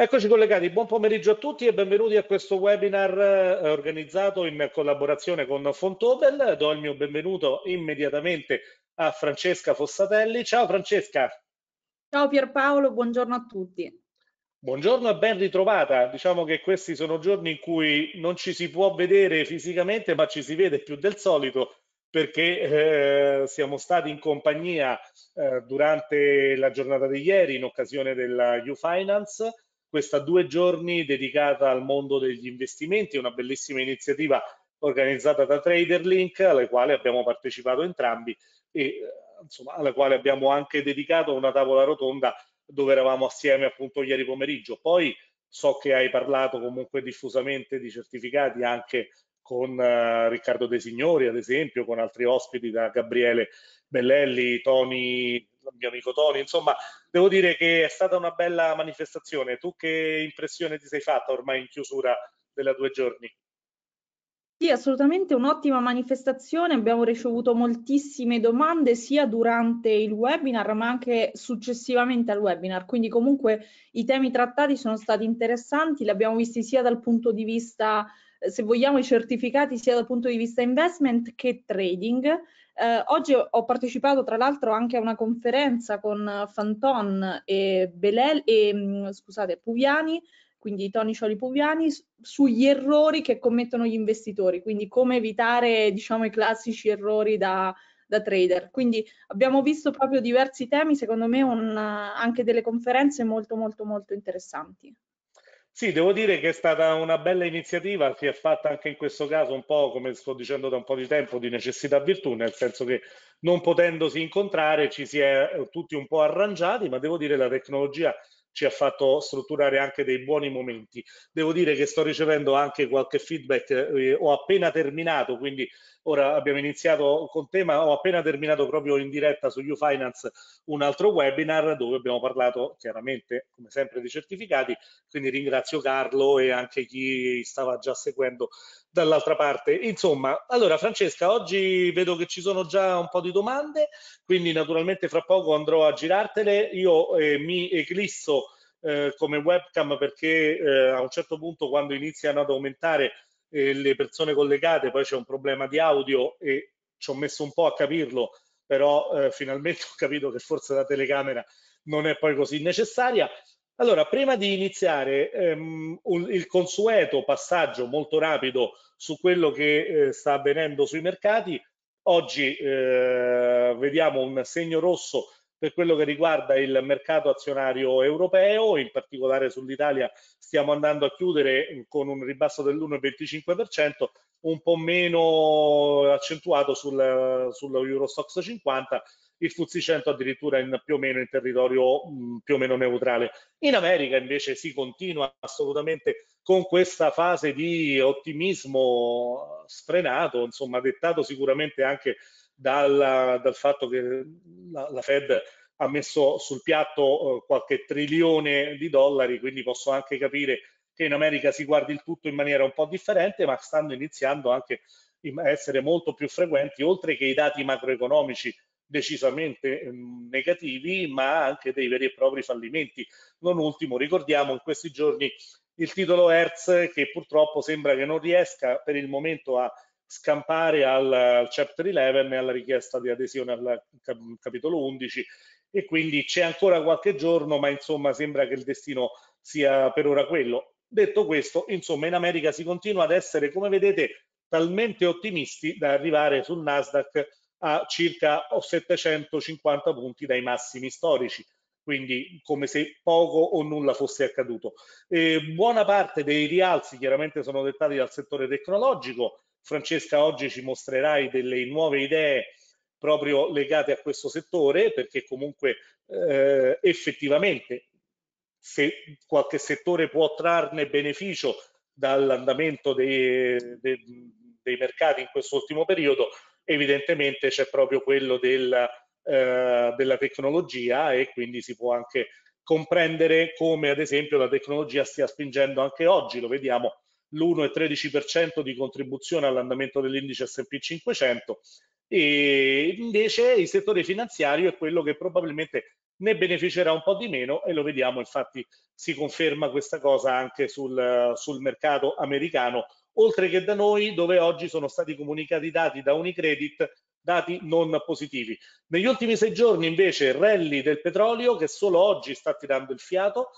Eccoci collegati, buon pomeriggio a tutti e benvenuti a questo webinar eh, organizzato in collaborazione con Fontopel. Do il mio benvenuto immediatamente a Francesca Fossatelli. Ciao Francesca. Ciao Pierpaolo, buongiorno a tutti. Buongiorno e ben ritrovata. Diciamo che questi sono giorni in cui non ci si può vedere fisicamente, ma ci si vede più del solito perché eh, siamo stati in compagnia eh, durante la giornata di ieri in occasione della U-Finance questa due giorni dedicata al mondo degli investimenti, una bellissima iniziativa organizzata da TraderLink, alla quale abbiamo partecipato entrambi e eh, insomma, alla quale abbiamo anche dedicato una tavola rotonda dove eravamo assieme appunto ieri pomeriggio. Poi so che hai parlato comunque diffusamente di certificati anche con eh, Riccardo De Signori, ad esempio, con altri ospiti da Gabriele Bellelli, Tony mio amico Tony, insomma devo dire che è stata una bella manifestazione. Tu che impressione ti sei fatta ormai in chiusura della due giorni? Sì, assolutamente un'ottima manifestazione, abbiamo ricevuto moltissime domande sia durante il webinar ma anche successivamente al webinar, quindi comunque i temi trattati sono stati interessanti, li abbiamo visti sia dal punto di vista eh, se vogliamo, i certificati sia dal punto di vista investment che trading. Eh, oggi ho partecipato tra l'altro anche a una conferenza con eh, Fanton e, Belel, e mm, scusate, Puviani, quindi Tony Cioli Puviani, sugli errori che commettono gli investitori, quindi come evitare diciamo, i classici errori da, da trader. Quindi abbiamo visto proprio diversi temi, secondo me un, eh, anche delle conferenze molto molto molto interessanti. Sì, devo dire che è stata una bella iniziativa si è fatta anche in questo caso un po', come sto dicendo da un po' di tempo, di necessità virtù, nel senso che non potendosi incontrare ci si è eh, tutti un po' arrangiati, ma devo dire che la tecnologia ci ha fatto strutturare anche dei buoni momenti. Devo dire che sto ricevendo anche qualche feedback, eh, eh ho appena terminato, quindi Ora abbiamo iniziato col tema, ho appena terminato proprio in diretta su UFinance un altro webinar dove abbiamo parlato chiaramente, come sempre, di certificati, quindi ringrazio Carlo e anche chi stava già seguendo dall'altra parte. Insomma, allora Francesca, oggi vedo che ci sono già un po' di domande, quindi naturalmente fra poco andrò a girartele, io eh, mi eclisso eh, come webcam perché eh, a un certo punto quando iniziano ad aumentare eh, le persone collegate, poi c'è un problema di audio e ci ho messo un po' a capirlo, però eh, finalmente ho capito che forse la telecamera non è poi così necessaria. Allora, prima di iniziare ehm, un, il consueto passaggio molto rapido su quello che eh, sta avvenendo sui mercati, oggi eh, vediamo un segno rosso per quello che riguarda il mercato azionario europeo, in particolare sull'Italia stiamo andando a chiudere con un ribasso dell'1,25%, un po' meno accentuato sul, Eurostox 50, il Fuzzi 100 addirittura in, più o meno in territorio mh, mm, più o meno neutrale. In America invece si continua assolutamente con questa fase di ottimismo sfrenato, insomma dettato sicuramente anche dal, dal fatto che la, la, Fed ha messo sul piatto eh, qualche trilione di dollari, quindi posso anche capire che in America si guardi il tutto in maniera un po' differente, ma stanno iniziando anche a essere molto più frequenti, oltre che i dati macroeconomici decisamente mm, negativi, ma anche dei veri e propri fallimenti. Non ultimo, ricordiamo in questi giorni il titolo Hertz che purtroppo sembra che non riesca per il momento a scampare al, al chapter 11 e alla richiesta di adesione al capitolo 11 e quindi c'è ancora qualche giorno ma insomma sembra che il destino sia per ora quello detto questo insomma in America si continua ad essere come vedete talmente ottimisti da arrivare sul Nasdaq a circa 750 punti dai massimi storici quindi come se poco o nulla fosse accaduto. Eh, buona parte dei rialzi chiaramente sono dettati dal settore tecnologico, Francesca oggi ci mostrerai delle nuove idee proprio legate a questo settore perché comunque eh, effettivamente se qualche settore può trarne beneficio dall'andamento dei, dei, dei mercati in quest'ultimo periodo evidentemente c'è proprio quello della, eh, della tecnologia e quindi si può anche comprendere come ad esempio la tecnologia stia spingendo anche oggi, lo vediamo l'1,13% di contribuzione all'andamento dell'indice S&P 500 e invece il settore finanziario è quello che probabilmente ne beneficerà un po' di meno e lo vediamo infatti si conferma questa cosa anche sul, sul mercato americano oltre che da noi dove oggi sono stati comunicati dati da Unicredit dati non positivi. Negli ultimi sei giorni invece rally del petrolio che solo oggi sta tirando il fiato,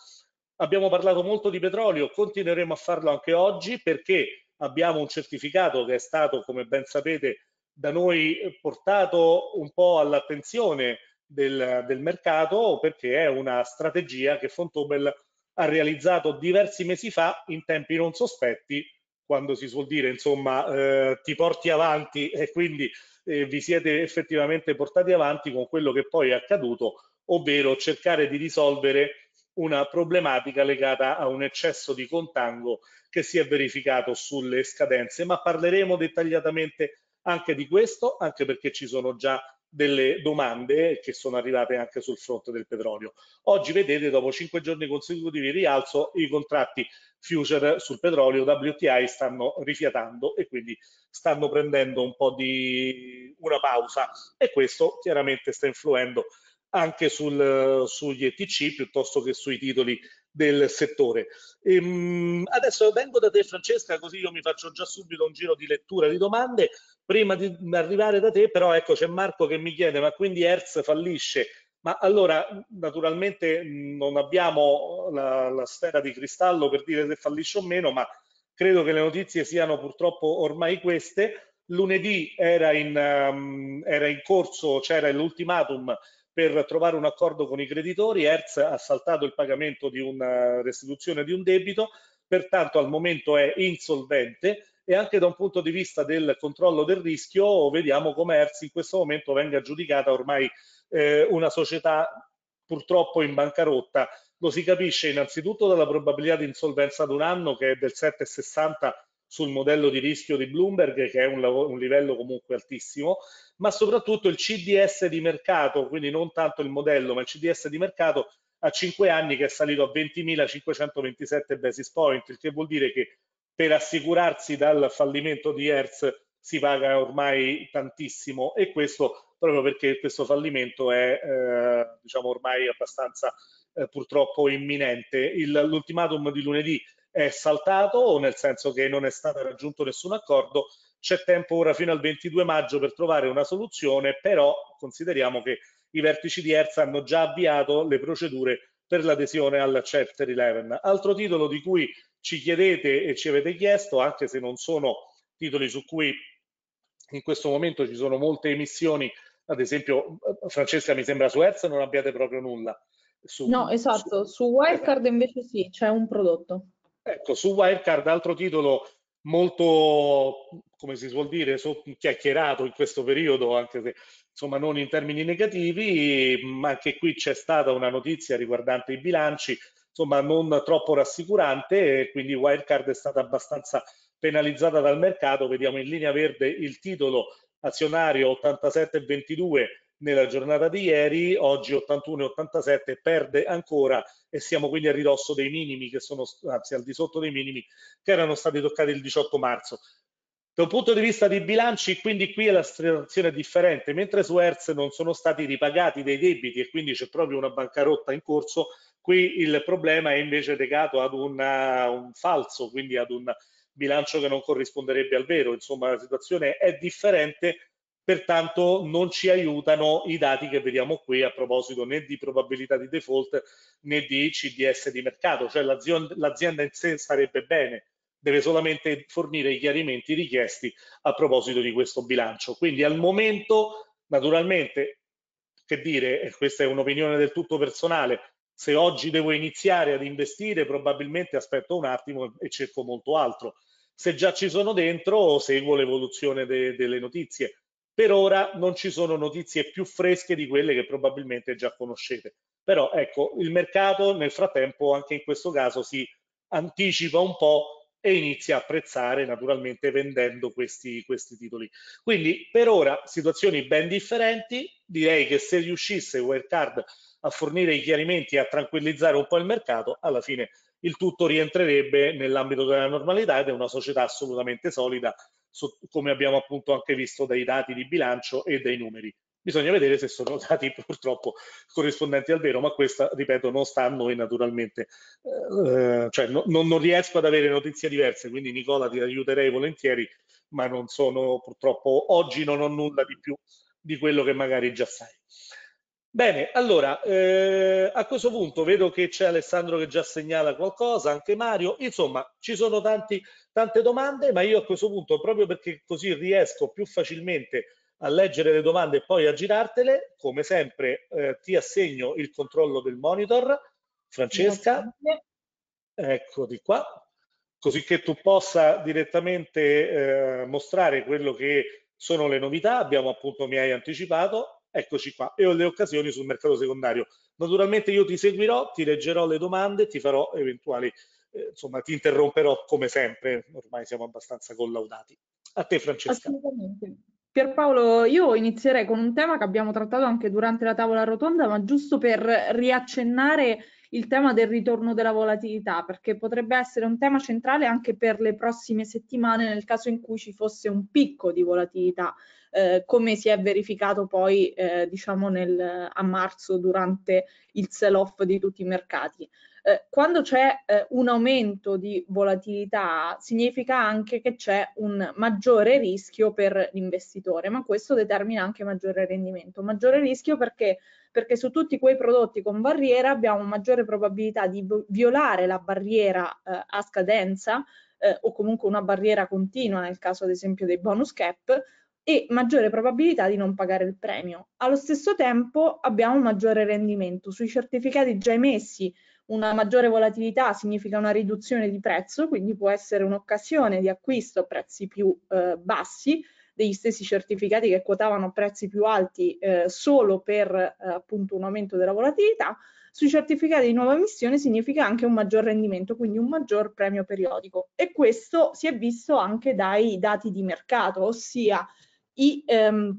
Abbiamo parlato molto di petrolio, continueremo a farlo anche oggi perché abbiamo un certificato che è stato, come ben sapete, da noi portato un po' all'attenzione del, del mercato perché è una strategia che Fontobel ha realizzato diversi mesi fa in tempi non sospetti quando si suol dire insomma eh, ti porti avanti e quindi eh, vi siete effettivamente portati avanti con quello che poi è accaduto ovvero cercare di risolvere una problematica legata a un eccesso di contango che si è verificato sulle scadenze, ma parleremo dettagliatamente anche di questo, anche perché ci sono già delle domande che sono arrivate anche sul fronte del petrolio. Oggi vedete dopo cinque giorni consecutivi di rialzo i contratti future sul petrolio WTI stanno rifiatando e quindi stanno prendendo un po' di una pausa e questo chiaramente sta influendo anche sul, eh, sugli ETC piuttosto che sui titoli del settore. Ehm, adesso vengo da te Francesca, così io mi faccio già subito un giro di lettura di domande. Prima di arrivare da te però ecco c'è Marco che mi chiede ma quindi Hertz fallisce? Ma allora naturalmente non abbiamo la, la sfera di cristallo per dire se fallisce o meno, ma credo che le notizie siano purtroppo ormai queste. Lunedì era in, um, era in corso, c'era l'ultimatum per trovare un accordo con i creditori, Hertz ha saltato il pagamento di una restituzione di un debito, pertanto al momento è insolvente e anche da un punto di vista del controllo del rischio vediamo come Hertz in questo momento venga giudicata ormai eh, una società purtroppo in bancarotta. Lo si capisce innanzitutto dalla probabilità di insolvenza ad un anno che è del 7,60 sul modello di rischio di Bloomberg, che è un, un, livello comunque altissimo, ma soprattutto il CDS di mercato, quindi non tanto il modello, ma il CDS di mercato a 5 anni che è salito a 20.527 basis point, il che vuol dire che per assicurarsi dal fallimento di Hertz si paga ormai tantissimo e questo proprio perché questo fallimento è eh, diciamo ormai abbastanza eh, purtroppo imminente. l'ultimatum di lunedì è saltato o nel senso che non è stato raggiunto nessun accordo. C'è tempo ora fino al 22 maggio per trovare una soluzione, però consideriamo che i vertici di ERSA hanno già avviato le procedure per l'adesione al Chapter 11. Altro titolo di cui ci chiedete e ci avete chiesto, anche se non sono titoli su cui in questo momento ci sono molte emissioni, ad esempio Francesca mi sembra su ERSA non abbiate proprio nulla. Su, no, esatto, su, su Wildcard invece sì, c'è un prodotto. Ecco, su Wildcard, altro titolo molto, come si suol dire, so, chiacchierato in questo periodo, anche se insomma non in termini negativi, ma anche qui c'è stata una notizia riguardante i bilanci, insomma non troppo rassicurante, e quindi Wildcard è stata abbastanza penalizzata dal mercato, vediamo in linea verde il titolo azionario 87,22 nella giornata di ieri, oggi 81,87 perde ancora e siamo quindi a ridosso dei minimi che sono, anzi al di sotto dei minimi che erano stati toccati il 18 marzo. Da un punto di vista di bilanci, quindi qui la situazione è differente, mentre su Hertz non sono stati ripagati dei debiti e quindi c'è proprio una bancarotta in corso, qui il problema è invece legato ad una, un falso, quindi ad un bilancio che non corrisponderebbe al vero, insomma la situazione è differente pertanto non ci aiutano i dati che vediamo qui a proposito né di probabilità di default né di CDS di mercato, cioè l'azienda in sé starebbe bene, deve solamente fornire i chiarimenti richiesti a proposito di questo bilancio. Quindi al momento, naturalmente, che dire, questa è un'opinione del tutto personale, se oggi devo iniziare ad investire probabilmente aspetto un attimo e cerco molto altro. Se già ci sono dentro seguo l'evoluzione de delle notizie per ora non ci sono notizie più fresche di quelle che probabilmente già conoscete. Però ecco, il mercato nel frattempo anche in questo caso si anticipa un po' e inizia a apprezzare naturalmente vendendo questi, questi titoli. Quindi per ora situazioni ben differenti, direi che se riuscisse Wirecard a fornire i chiarimenti e a tranquillizzare un po' il mercato, alla fine il tutto rientrerebbe nell'ambito della normalità ed è una società assolutamente solida come abbiamo appunto anche visto dai dati di bilancio e dai numeri. Bisogna vedere se sono dati purtroppo corrispondenti al vero, ma questa, ripeto, non sta a noi naturalmente, eh, cioè no, non, non riesco ad avere notizie diverse, quindi Nicola ti aiuterei volentieri, ma non sono purtroppo, oggi non ho nulla di più di quello che magari già sai. Bene, allora eh, a questo punto vedo che c'è Alessandro che già segnala qualcosa, anche Mario, insomma ci sono tanti, tante domande, ma io a questo punto proprio perché così riesco più facilmente a leggere le domande e poi a girartele, come sempre eh, ti assegno il controllo del monitor, Francesca, ecco di qua, così che tu possa direttamente eh, mostrare quello che sono le novità, abbiamo appunto mi hai anticipato, eccoci qua, e ho le occasioni sul mercato secondario. Naturalmente io ti seguirò, ti leggerò le domande, ti farò eventuali, eh, insomma ti interromperò come sempre, ormai siamo abbastanza collaudati. A te Francesca. Assolutamente. Pierpaolo, io inizierei con un tema che abbiamo trattato anche durante la tavola rotonda, ma giusto per riaccennare il tema del ritorno della volatilità, perché potrebbe essere un tema centrale anche per le prossime settimane nel caso in cui ci fosse un picco di volatilità eh, come si è verificato poi eh, diciamo nel, a marzo durante il sell-off di tutti i mercati. Eh, quando c'è eh, un aumento di volatilità significa anche che c'è un maggiore rischio per l'investitore, ma questo determina anche maggiore rendimento. Maggiore rischio perché? Perché su tutti quei prodotti con barriera abbiamo maggiore probabilità di violare la barriera eh, a scadenza eh, o comunque una barriera continua nel caso ad esempio dei bonus cap e maggiore probabilità di non pagare il premio. Allo stesso tempo abbiamo un maggiore rendimento sui certificati già emessi, una maggiore volatilità significa una riduzione di prezzo, quindi può essere un'occasione di acquisto a prezzi più eh, bassi degli stessi certificati che quotavano a prezzi più alti eh, solo per eh, appunto un aumento della volatilità, sui certificati di nuova emissione significa anche un maggior rendimento, quindi un maggior premio periodico e questo si è visto anche dai dati di mercato, ossia i, ehm,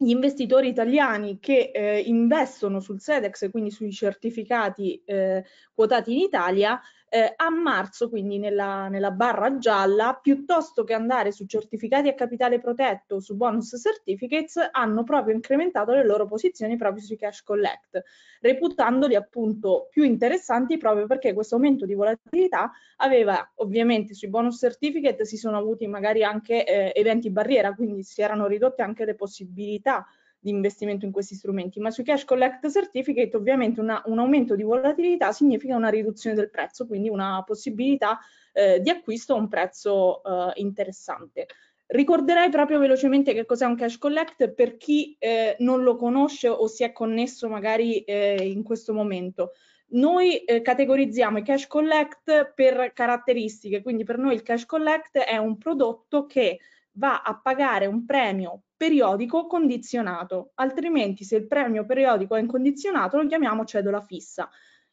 gli investitori italiani che eh, investono sul SEDEX, quindi sui certificati eh, quotati in Italia, eh, a marzo, quindi nella, nella barra gialla, piuttosto che andare su certificati a capitale protetto o su bonus certificates, hanno proprio incrementato le loro posizioni proprio sui cash collect, reputandoli appunto più interessanti proprio perché questo aumento di volatilità aveva ovviamente sui bonus certificate si sono avuti magari anche eh, eventi barriera, quindi si erano ridotte anche le possibilità di investimento in questi strumenti, ma sui cash collect certificate ovviamente una, un aumento di volatilità significa una riduzione del prezzo, quindi una possibilità eh, di acquisto a un prezzo eh, interessante. Ricorderei proprio velocemente che cos'è un cash collect per chi eh, non lo conosce o si è connesso magari eh, in questo momento. Noi eh, categorizziamo i cash collect per caratteristiche, quindi per noi il cash collect è un prodotto che va a pagare un premio periodico condizionato, altrimenti se il premio periodico è incondizionato lo chiamiamo cedola fissa.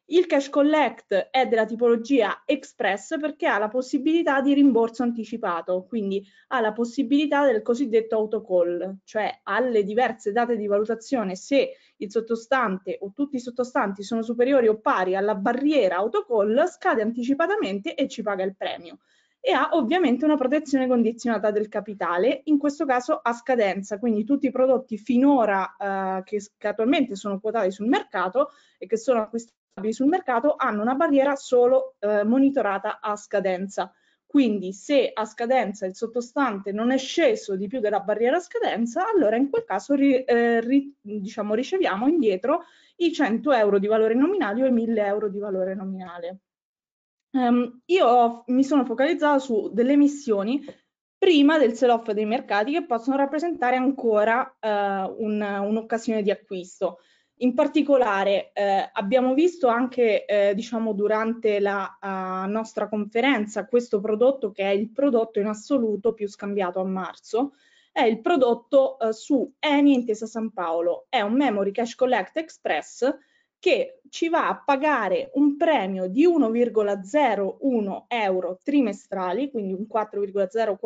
Il cash collect è della tipologia express perché ha la possibilità di rimborso anticipato, quindi ha la possibilità del cosiddetto autocall, cioè alle diverse date di valutazione se il sottostante o tutti i sottostanti sono superiori o pari alla barriera autocall, scade anticipatamente e ci paga il premio e ha ovviamente una protezione condizionata del capitale, in questo caso a scadenza, quindi tutti i prodotti finora eh, che, che attualmente sono quotati sul mercato e che sono acquistabili sul mercato hanno una barriera solo eh, monitorata a scadenza. Quindi se a scadenza il sottostante non è sceso di più della barriera a scadenza, allora in quel caso ri, eh, ri, diciamo, riceviamo indietro i 100 euro di valore nominale o i 1000 euro di valore nominale. Um, io ho, mi sono focalizzata su delle missioni prima del sell-off dei mercati che possono rappresentare ancora uh, un, un'occasione di acquisto. In particolare eh, abbiamo visto anche eh, diciamo, durante la uh, nostra conferenza questo prodotto che è il prodotto in assoluto più scambiato a marzo, è il prodotto uh, su Eni Intesa San Paolo, è un Memory Cash Collect Express che ci va a pagare un premio di 1,01 euro trimestrali, quindi un 4,04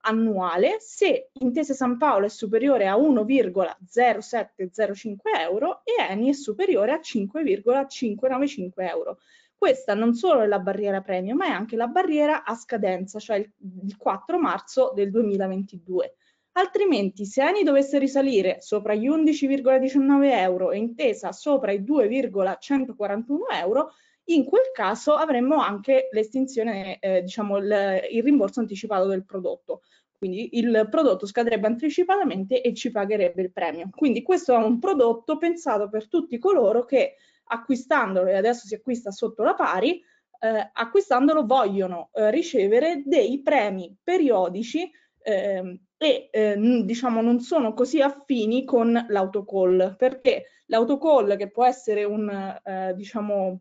annuale, se Intesa San Paolo è superiore a 1,0705 euro e Eni è superiore a 5,595 euro. Questa non solo è la barriera premio, ma è anche la barriera a scadenza, cioè il 4 marzo del 2022 altrimenti se ANI dovesse risalire sopra gli 11,19 euro e intesa sopra i 2,141 euro, in quel caso avremmo anche l'estinzione, eh, diciamo il, il rimborso anticipato del prodotto. Quindi il prodotto scadrebbe anticipatamente e ci pagherebbe il premio. Quindi questo è un prodotto pensato per tutti coloro che acquistandolo, e adesso si acquista sotto la pari, eh, acquistandolo vogliono eh, ricevere dei premi periodici eh, e eh, diciamo non sono così affini con l'autocall, perché l'autocall che può essere un, eh, diciamo,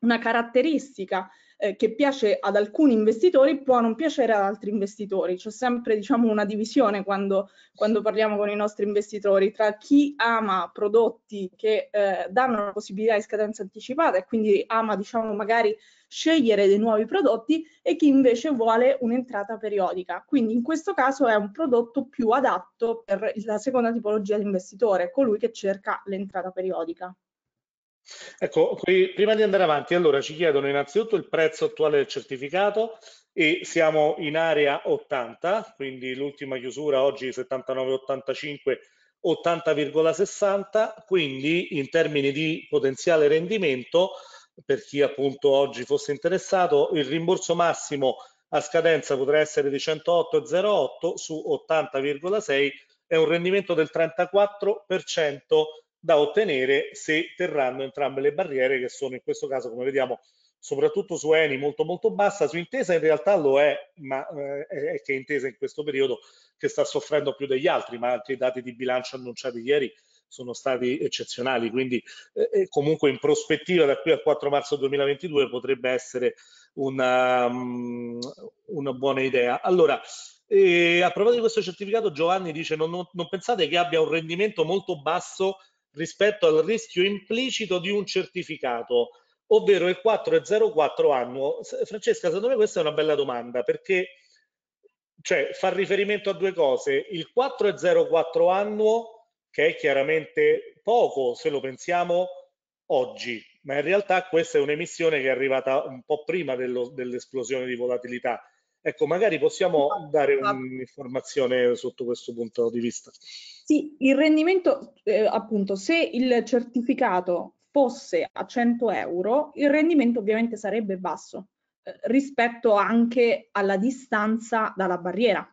una caratteristica eh, che piace ad alcuni investitori può non piacere ad altri investitori. C'è sempre diciamo, una divisione quando, quando, parliamo con i nostri investitori tra chi ama prodotti che eh, danno la possibilità di scadenza anticipata e quindi ama diciamo, magari scegliere dei nuovi prodotti e chi invece vuole un'entrata periodica. Quindi in questo caso è un prodotto più adatto per la seconda tipologia di investitore, colui che cerca l'entrata periodica. Ecco, qui, prima di andare avanti, allora ci chiedono innanzitutto il prezzo attuale del certificato e siamo in area 80, quindi l'ultima chiusura oggi 79,85, 80,60, quindi in termini di potenziale rendimento, per chi appunto oggi fosse interessato, il rimborso massimo a scadenza potrà essere di 108,08 su 80,6, è un rendimento del 34% da ottenere se terranno entrambe le barriere che sono in questo caso, come vediamo, soprattutto su Eni molto molto bassa, su Intesa in realtà lo è, ma eh, è che Intesa in questo periodo che sta soffrendo più degli altri, ma anche i dati di bilancio annunciati ieri sono stati eccezionali, quindi eh, eh comunque in prospettiva da qui al 4 marzo 2022 potrebbe essere una, um, una buona idea. Allora, eh, a proposito di questo certificato Giovanni dice non, non, non pensate che abbia un rendimento molto basso rispetto al rischio implicito di un certificato, ovvero il 4,04 annuo. Francesca, secondo me questa è una bella domanda perché cioè, fa riferimento a due cose. Il 4,04 annuo, che è chiaramente poco se lo pensiamo oggi, ma in realtà questa è un'emissione che è arrivata un po' prima dell'esplosione di volatilità. Ecco, magari possiamo dare un'informazione sotto questo punto di vista. Sì, il rendimento, eh, appunto, se il certificato fosse a 100 euro, il rendimento ovviamente sarebbe basso eh, rispetto anche alla distanza dalla barriera.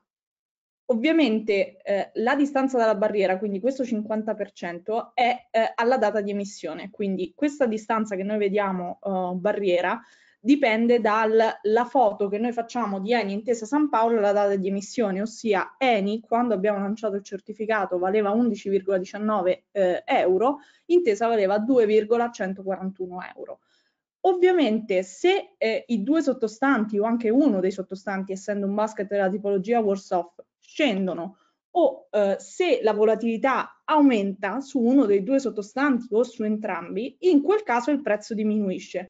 Ovviamente eh, la distanza dalla barriera, quindi questo 50%, è eh, alla data di emissione, quindi questa distanza che noi vediamo eh, barriera dipende dalla foto che noi facciamo di ENI intesa San Paolo alla data di emissione, ossia ENI quando abbiamo lanciato il certificato valeva 11,19 eh, euro, intesa valeva 2,141 euro. Ovviamente se eh, i due sottostanti o anche uno dei sottostanti, essendo un basket della tipologia worse scendono o eh, se la volatilità aumenta su uno dei due sottostanti o su entrambi, in quel caso il prezzo diminuisce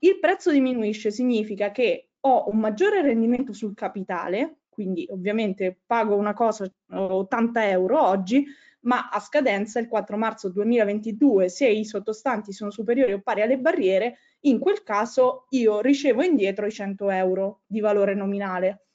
il prezzo diminuisce significa che ho un maggiore rendimento sul capitale, quindi ovviamente pago una cosa 80 eh, euro oggi, ma a scadenza il 4 marzo 2022, se i sottostanti sono superiori o pari alle barriere, in quel caso io ricevo indietro i 100 euro di valore nominale.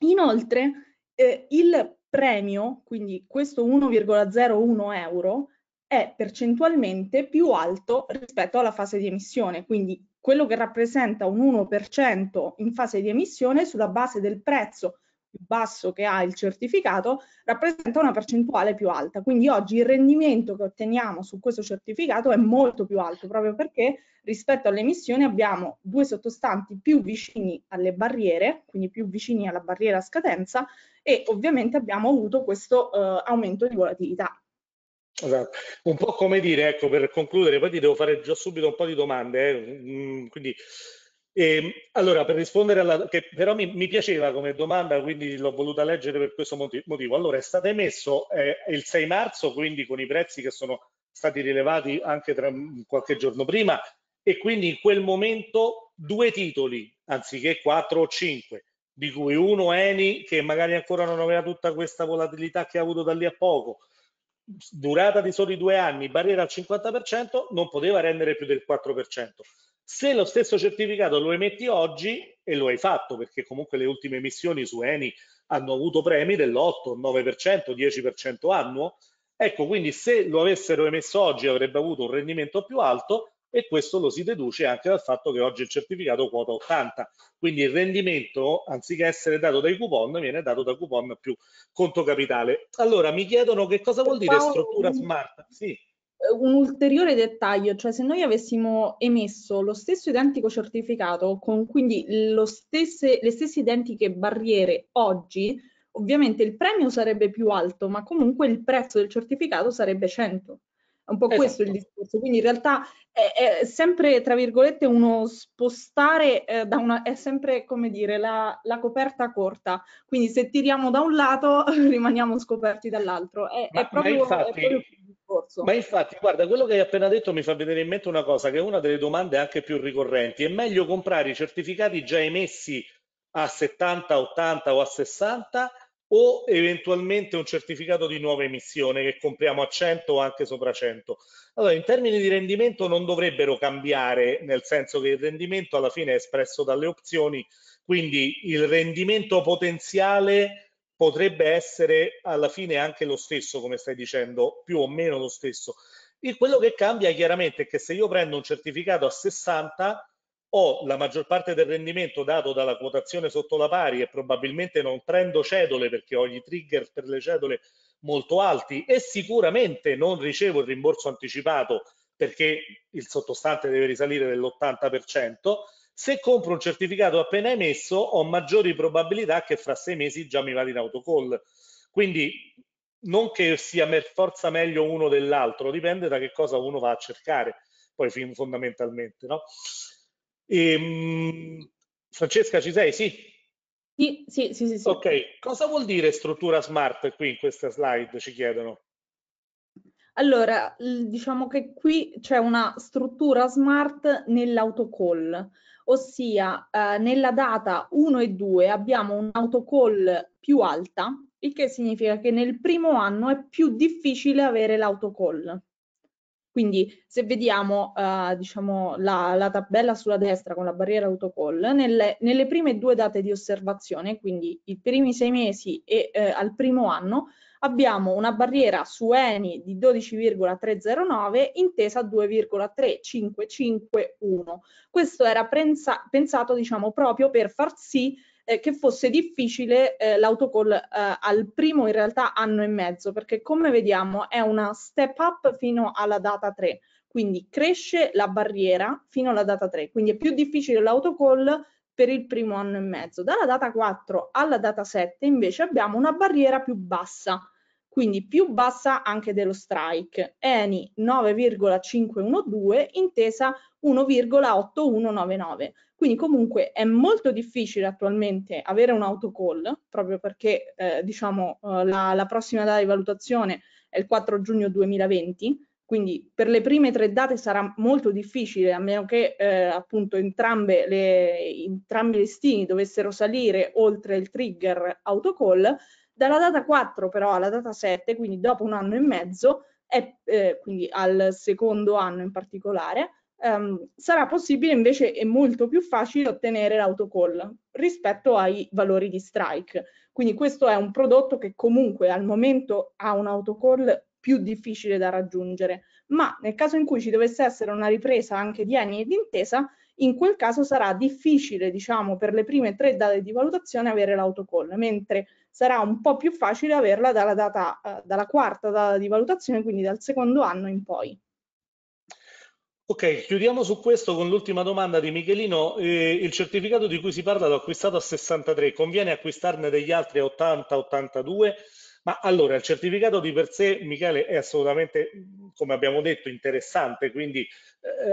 Inoltre, eh, il premio, quindi questo 1,01 euro, è percentualmente più alto rispetto alla fase di emissione, quindi quello che rappresenta un 1% in fase di emissione sulla base del prezzo più basso che ha il certificato rappresenta una percentuale più alta. Quindi oggi il rendimento che otteniamo su questo certificato è molto più alto proprio perché rispetto all'emissione abbiamo due sottostanti più vicini alle barriere, quindi più vicini alla barriera a scadenza e ovviamente abbiamo avuto questo eh, aumento di volatilità. Esatto. Un po' come dire, ecco, per concludere, poi ti devo fare già subito un po' di domande, eh. Mm, quindi... E, ehm, allora, per rispondere alla... che però mi, mi piaceva come domanda, quindi l'ho voluta leggere per questo motivo. Allora, è stato emesso eh, il 6 marzo, quindi con i prezzi che sono stati rilevati anche tra mm, qualche giorno prima, e quindi in quel momento due titoli, anziché quattro o cinque, di cui uno Eni, che magari ancora non aveva tutta questa volatilità che ha avuto da lì a poco, durata di soli due anni, barriera al 50%, non poteva rendere più del 4%. Se lo stesso certificato lo emetti oggi, e lo hai fatto perché comunque le ultime emissioni su Eni hanno avuto premi dell'8, 9%, 10% annuo, ecco quindi se lo avessero emesso oggi avrebbe avuto un rendimento più alto, e questo lo si deduce anche dal fatto che oggi il certificato quota 80 quindi il rendimento anziché essere dato dai coupon viene dato da coupon più conto capitale allora mi chiedono che cosa vuol dire struttura smart sì un ulteriore dettaglio, cioè se noi avessimo emesso lo stesso identico certificato con quindi stesse, le stesse identiche barriere oggi, ovviamente il premio sarebbe più alto, ma comunque il prezzo del certificato sarebbe 100 un po' esatto. questo il esatto. discorso. Quindi in realtà è, è sempre, tra virgolette, uno spostare eh, da una, è sempre come dire la, la, coperta corta. Quindi se tiriamo da un lato rimaniamo scoperti dall'altro. È, ma, è proprio, ma infatti, proprio il discorso. Ma infatti, guarda, quello che hai appena detto mi fa vedere in mente una cosa, che è una delle domande anche più ricorrenti. È meglio comprare i certificati già emessi a 70, 80 o a 60 o eventualmente un certificato di nuova emissione che compriamo a 100 o anche sopra 100. Allora, in termini di rendimento non dovrebbero cambiare, nel senso che il rendimento alla fine è espresso dalle opzioni, quindi il rendimento potenziale potrebbe essere alla fine anche lo stesso, come stai dicendo, più o meno lo stesso. E quello che cambia chiaramente è che se io prendo un certificato a 60, ho la maggior parte del rendimento dato dalla quotazione sotto la pari e probabilmente non prendo cedole perché ho gli trigger per le cedole molto alti e sicuramente non ricevo il rimborso anticipato perché il sottostante deve risalire dell'80%, se compro un certificato appena emesso ho maggiori probabilità che fra sei mesi già mi vada in autocall. Quindi non che sia per forza meglio uno dell'altro, dipende da che cosa uno va a cercare, poi fondamentalmente. No? Ehm, Francesca, ci sei? Sì. Sì, sì, sì, sì, Ok, cosa vuol dire struttura smart qui in questa slide, ci chiedono? Allora, diciamo che qui c'è una struttura smart nell'autocall, ossia eh, nella data 1 e 2 abbiamo un'autocall più alta, il che significa che nel primo anno è più difficile avere l'autocall. Quindi se vediamo eh, diciamo, la, la, tabella sulla destra con la barriera autocall, nelle, nelle, prime due date di osservazione, quindi i primi sei mesi e eh, al primo anno, abbiamo una barriera su ENI di 12,309 intesa 2,3551. Questo era pensato diciamo, proprio per far sì eh, che fosse difficile eh, l'autocall eh, al primo in realtà anno e mezzo, perché come vediamo è una step up fino alla data 3, quindi cresce la barriera fino alla data 3, quindi è più difficile l'autocall per il primo anno e mezzo. Dalla data 4 alla data 7 invece abbiamo una barriera più bassa, quindi più bassa anche dello strike, ENI 9,512 intesa 1,8199. Quindi comunque è molto difficile attualmente avere un autocall, proprio perché eh, diciamo, eh, la, la, prossima data di valutazione è il 4 giugno 2020, quindi per le prime tre date sarà molto difficile, a meno che eh, appunto entrambe le, entrambi i listini dovessero salire oltre il trigger autocall, dalla data 4 però alla data 7, quindi dopo un anno e mezzo, è, eh, quindi al secondo anno in particolare, ehm, sarà possibile invece e molto più facile ottenere l'autocall rispetto ai valori di strike. Quindi questo è un prodotto che comunque al momento ha un autocall più difficile da raggiungere, ma nel caso in cui ci dovesse essere una ripresa anche di anni e d'intesa, in quel caso sarà difficile, diciamo, per le prime tre date di valutazione avere l'autocall, mentre sarà un po' più facile averla dalla, data, eh, dalla quarta data di valutazione, quindi dal secondo anno in poi. Ok, chiudiamo su questo con l'ultima domanda di Michelino. Eh, il certificato di cui si parla l'ho acquistato a 63, conviene acquistarne degli altri a 80, 82? Ma allora il certificato di per sé, Michele, è assolutamente, come abbiamo detto, interessante, quindi eh,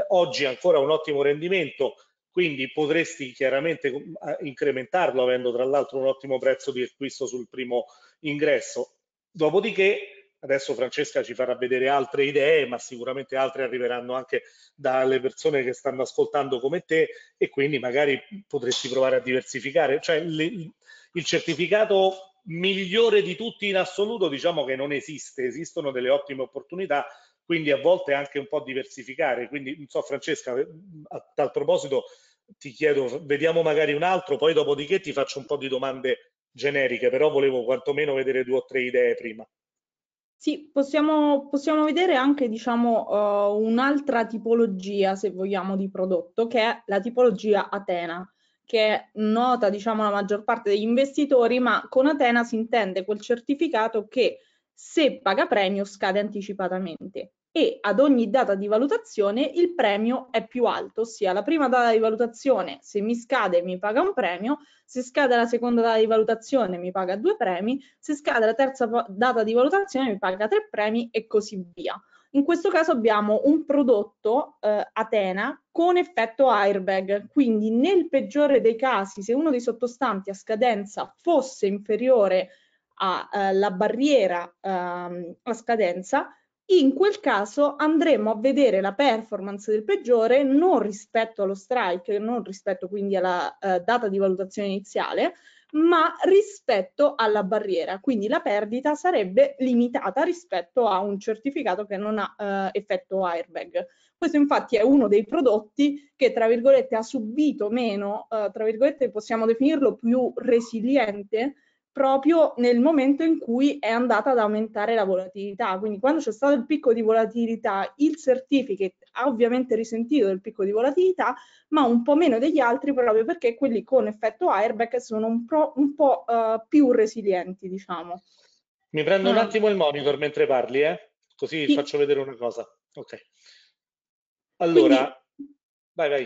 oggi ancora un ottimo rendimento, quindi potresti chiaramente eh, incrementarlo avendo tra l'altro un ottimo prezzo di acquisto sul primo ingresso. Dopodiché, adesso Francesca ci farà vedere altre idee, ma sicuramente altre arriveranno anche dalle persone che stanno ascoltando come te e quindi magari potresti provare a diversificare. Cioè, le, il certificato migliore di tutti in assoluto diciamo che non esiste, esistono delle ottime opportunità, quindi a volte anche un po' diversificare. Quindi non so Francesca, eh, a tal proposito ti chiedo, vediamo magari un altro, poi dopodiché ti faccio un po' di domande generiche, però volevo quantomeno vedere due o tre idee prima. Sì, possiamo, possiamo vedere anche diciamo, uh, un'altra tipologia, se vogliamo, di prodotto, che è la tipologia Atena che è nota diciamo, la maggior parte degli investitori, ma con Atena si intende quel certificato che se paga premio scade anticipatamente e ad ogni data di valutazione il premio è più alto, ossia la prima data di valutazione se mi scade mi paga un premio, se scade la seconda data di valutazione mi paga due premi, se scade la terza data di valutazione mi paga tre premi e così via. In questo caso abbiamo un prodotto eh, Atena con effetto airbag, quindi nel peggiore dei casi se uno dei sottostanti a scadenza fosse inferiore alla eh, barriera eh, a scadenza, in quel caso andremo a vedere la performance del peggiore non rispetto allo strike, non rispetto quindi alla eh, data di valutazione iniziale, ma rispetto alla barriera, quindi la perdita sarebbe limitata rispetto a un certificato che non ha eh, effetto airbag. Questo infatti è uno dei prodotti che tra virgolette ha subito meno, eh, tra virgolette possiamo definirlo più resiliente proprio nel momento in cui è andata ad aumentare la volatilità. Quindi quando c'è stato il picco di volatilità, il certificate ha ovviamente risentito del picco di volatilità, ma un po' meno degli altri proprio perché quelli con effetto airbag sono un, pro, un po' uh, più resilienti, diciamo. Mi prendo un ah. attimo il monitor mentre parli, eh? così sì. faccio vedere una cosa. Ok. Allora, Quindi... vai, vai.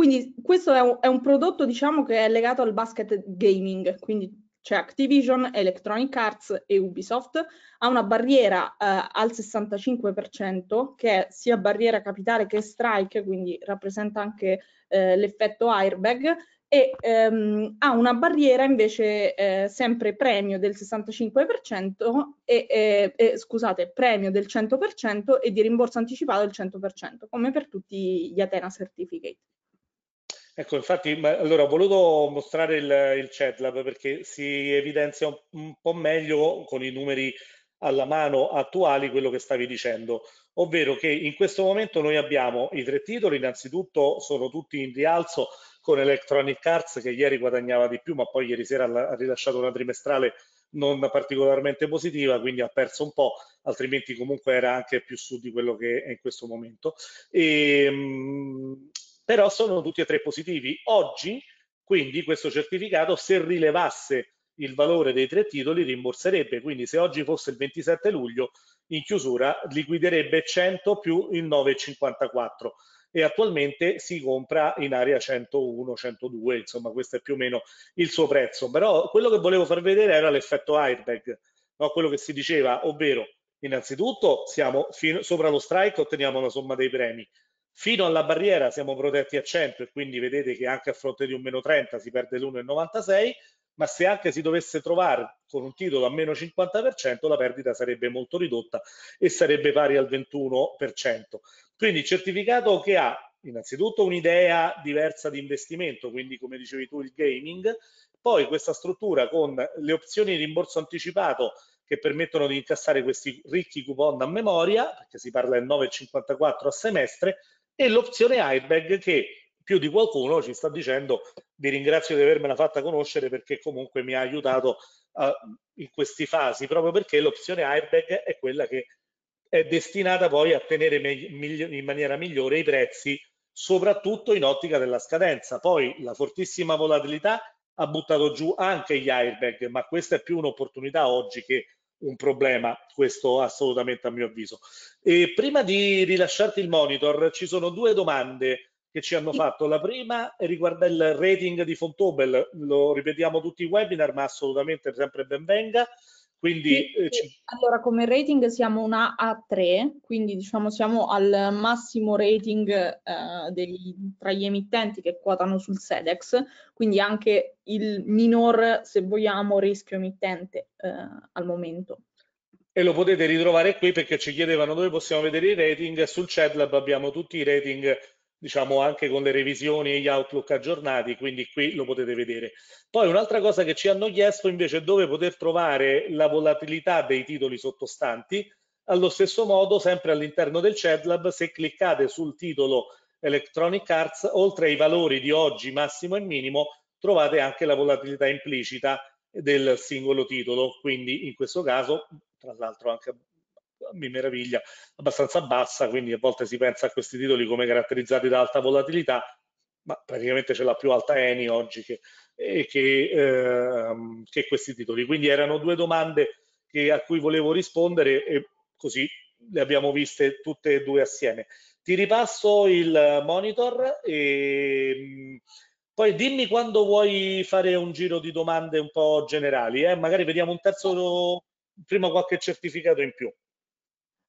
Quindi questo è un, è un prodotto diciamo, che è legato al basket gaming, quindi c'è Activision, Electronic Arts e Ubisoft, ha una barriera eh, al 65%, che è sia barriera capitale che strike, quindi rappresenta anche eh, l'effetto airbag, e ehm, ha una barriera invece eh, sempre premio del 65% e, e, e, scusate, premio del 100% e di rimborso anticipato del 100%, come per tutti gli Atena Certificate. Ecco, infatti, ma, allora ho voluto mostrare il, il CEDLAB perché si evidenzia un, un, po' meglio con i numeri alla mano attuali quello che stavi dicendo, ovvero che in questo momento noi abbiamo i tre titoli, innanzitutto sono tutti in rialzo con Electronic Arts che ieri guadagnava di più, ma poi ieri sera ha rilasciato una trimestrale non particolarmente positiva, quindi ha perso un po', altrimenti comunque era anche più su di quello che è in questo momento. E, ehm, mh, però sono tutti e tre positivi. Oggi, quindi, questo certificato, se rilevasse il valore dei tre titoli, rimborserebbe. Quindi, se oggi fosse il 27 luglio, in chiusura liquiderebbe 100 più il 9,54 e attualmente si compra in area 101, 102, insomma questo è più o meno il suo prezzo. Però quello che volevo far vedere era l'effetto airbag, no? quello che si diceva, ovvero innanzitutto siamo fino, sopra lo strike otteniamo la somma dei premi, Fino alla barriera siamo protetti a 100 e quindi vedete che anche a fronte di un meno 30 si perde l'1,96, ma se anche si dovesse trovare con un titolo a meno 50% la perdita sarebbe molto ridotta e sarebbe pari al 21%. Quindi certificato che ha innanzitutto un'idea diversa di investimento, quindi come dicevi tu il gaming, poi questa struttura con le opzioni di rimborso anticipato che permettono di incassare questi ricchi coupon a memoria, perché si parla del 9,54 a semestre, e l'opzione airbag che più di qualcuno ci sta dicendo vi ringrazio di avermela fatta conoscere perché comunque mi ha aiutato uh, in queste fasi, proprio perché l'opzione airbag è quella che è destinata poi a tenere in maniera migliore i prezzi, soprattutto in ottica della scadenza. Poi la fortissima volatilità ha buttato giù anche gli airbag, ma questa è più un'opportunità oggi che un problema, questo assolutamente a mio avviso. E prima di rilasciarti il monitor ci sono due domande che ci hanno fatto. La prima riguarda il rating di Fontobel, lo ripetiamo tutti i webinar, ma assolutamente sempre benvenga. Quindi, sì, eh, sì. Allora, come rating siamo una A3, quindi diciamo siamo al massimo rating eh, degli, tra gli emittenti che quotano sul SEDEX, quindi anche il minor, se vogliamo, rischio emittente eh, al momento. E lo potete ritrovare qui perché ci chiedevano dove possiamo vedere i rating, sul CEDLAB abbiamo tutti i rating diciamo anche con le revisioni e gli outlook aggiornati, quindi qui lo potete vedere. Poi un'altra cosa che ci hanno chiesto invece è dove poter trovare la volatilità dei titoli sottostanti, allo stesso modo sempre all'interno del CEDLAB se cliccate sul titolo Electronic Arts, oltre ai valori di oggi massimo e minimo, trovate anche la volatilità implicita del singolo titolo, quindi in questo caso, tra l'altro anche mi meraviglia, abbastanza bassa, quindi a volte si pensa a questi titoli come caratterizzati da alta volatilità, ma praticamente c'è la più alta ENI oggi che, eh, che, ehm, che questi titoli. Quindi erano due domande che, a cui volevo rispondere e così le abbiamo viste tutte e due assieme. Ti ripasso il monitor e mm, poi dimmi quando vuoi fare un giro di domande un po' generali, eh? magari vediamo un terzo, prima qualche certificato in più.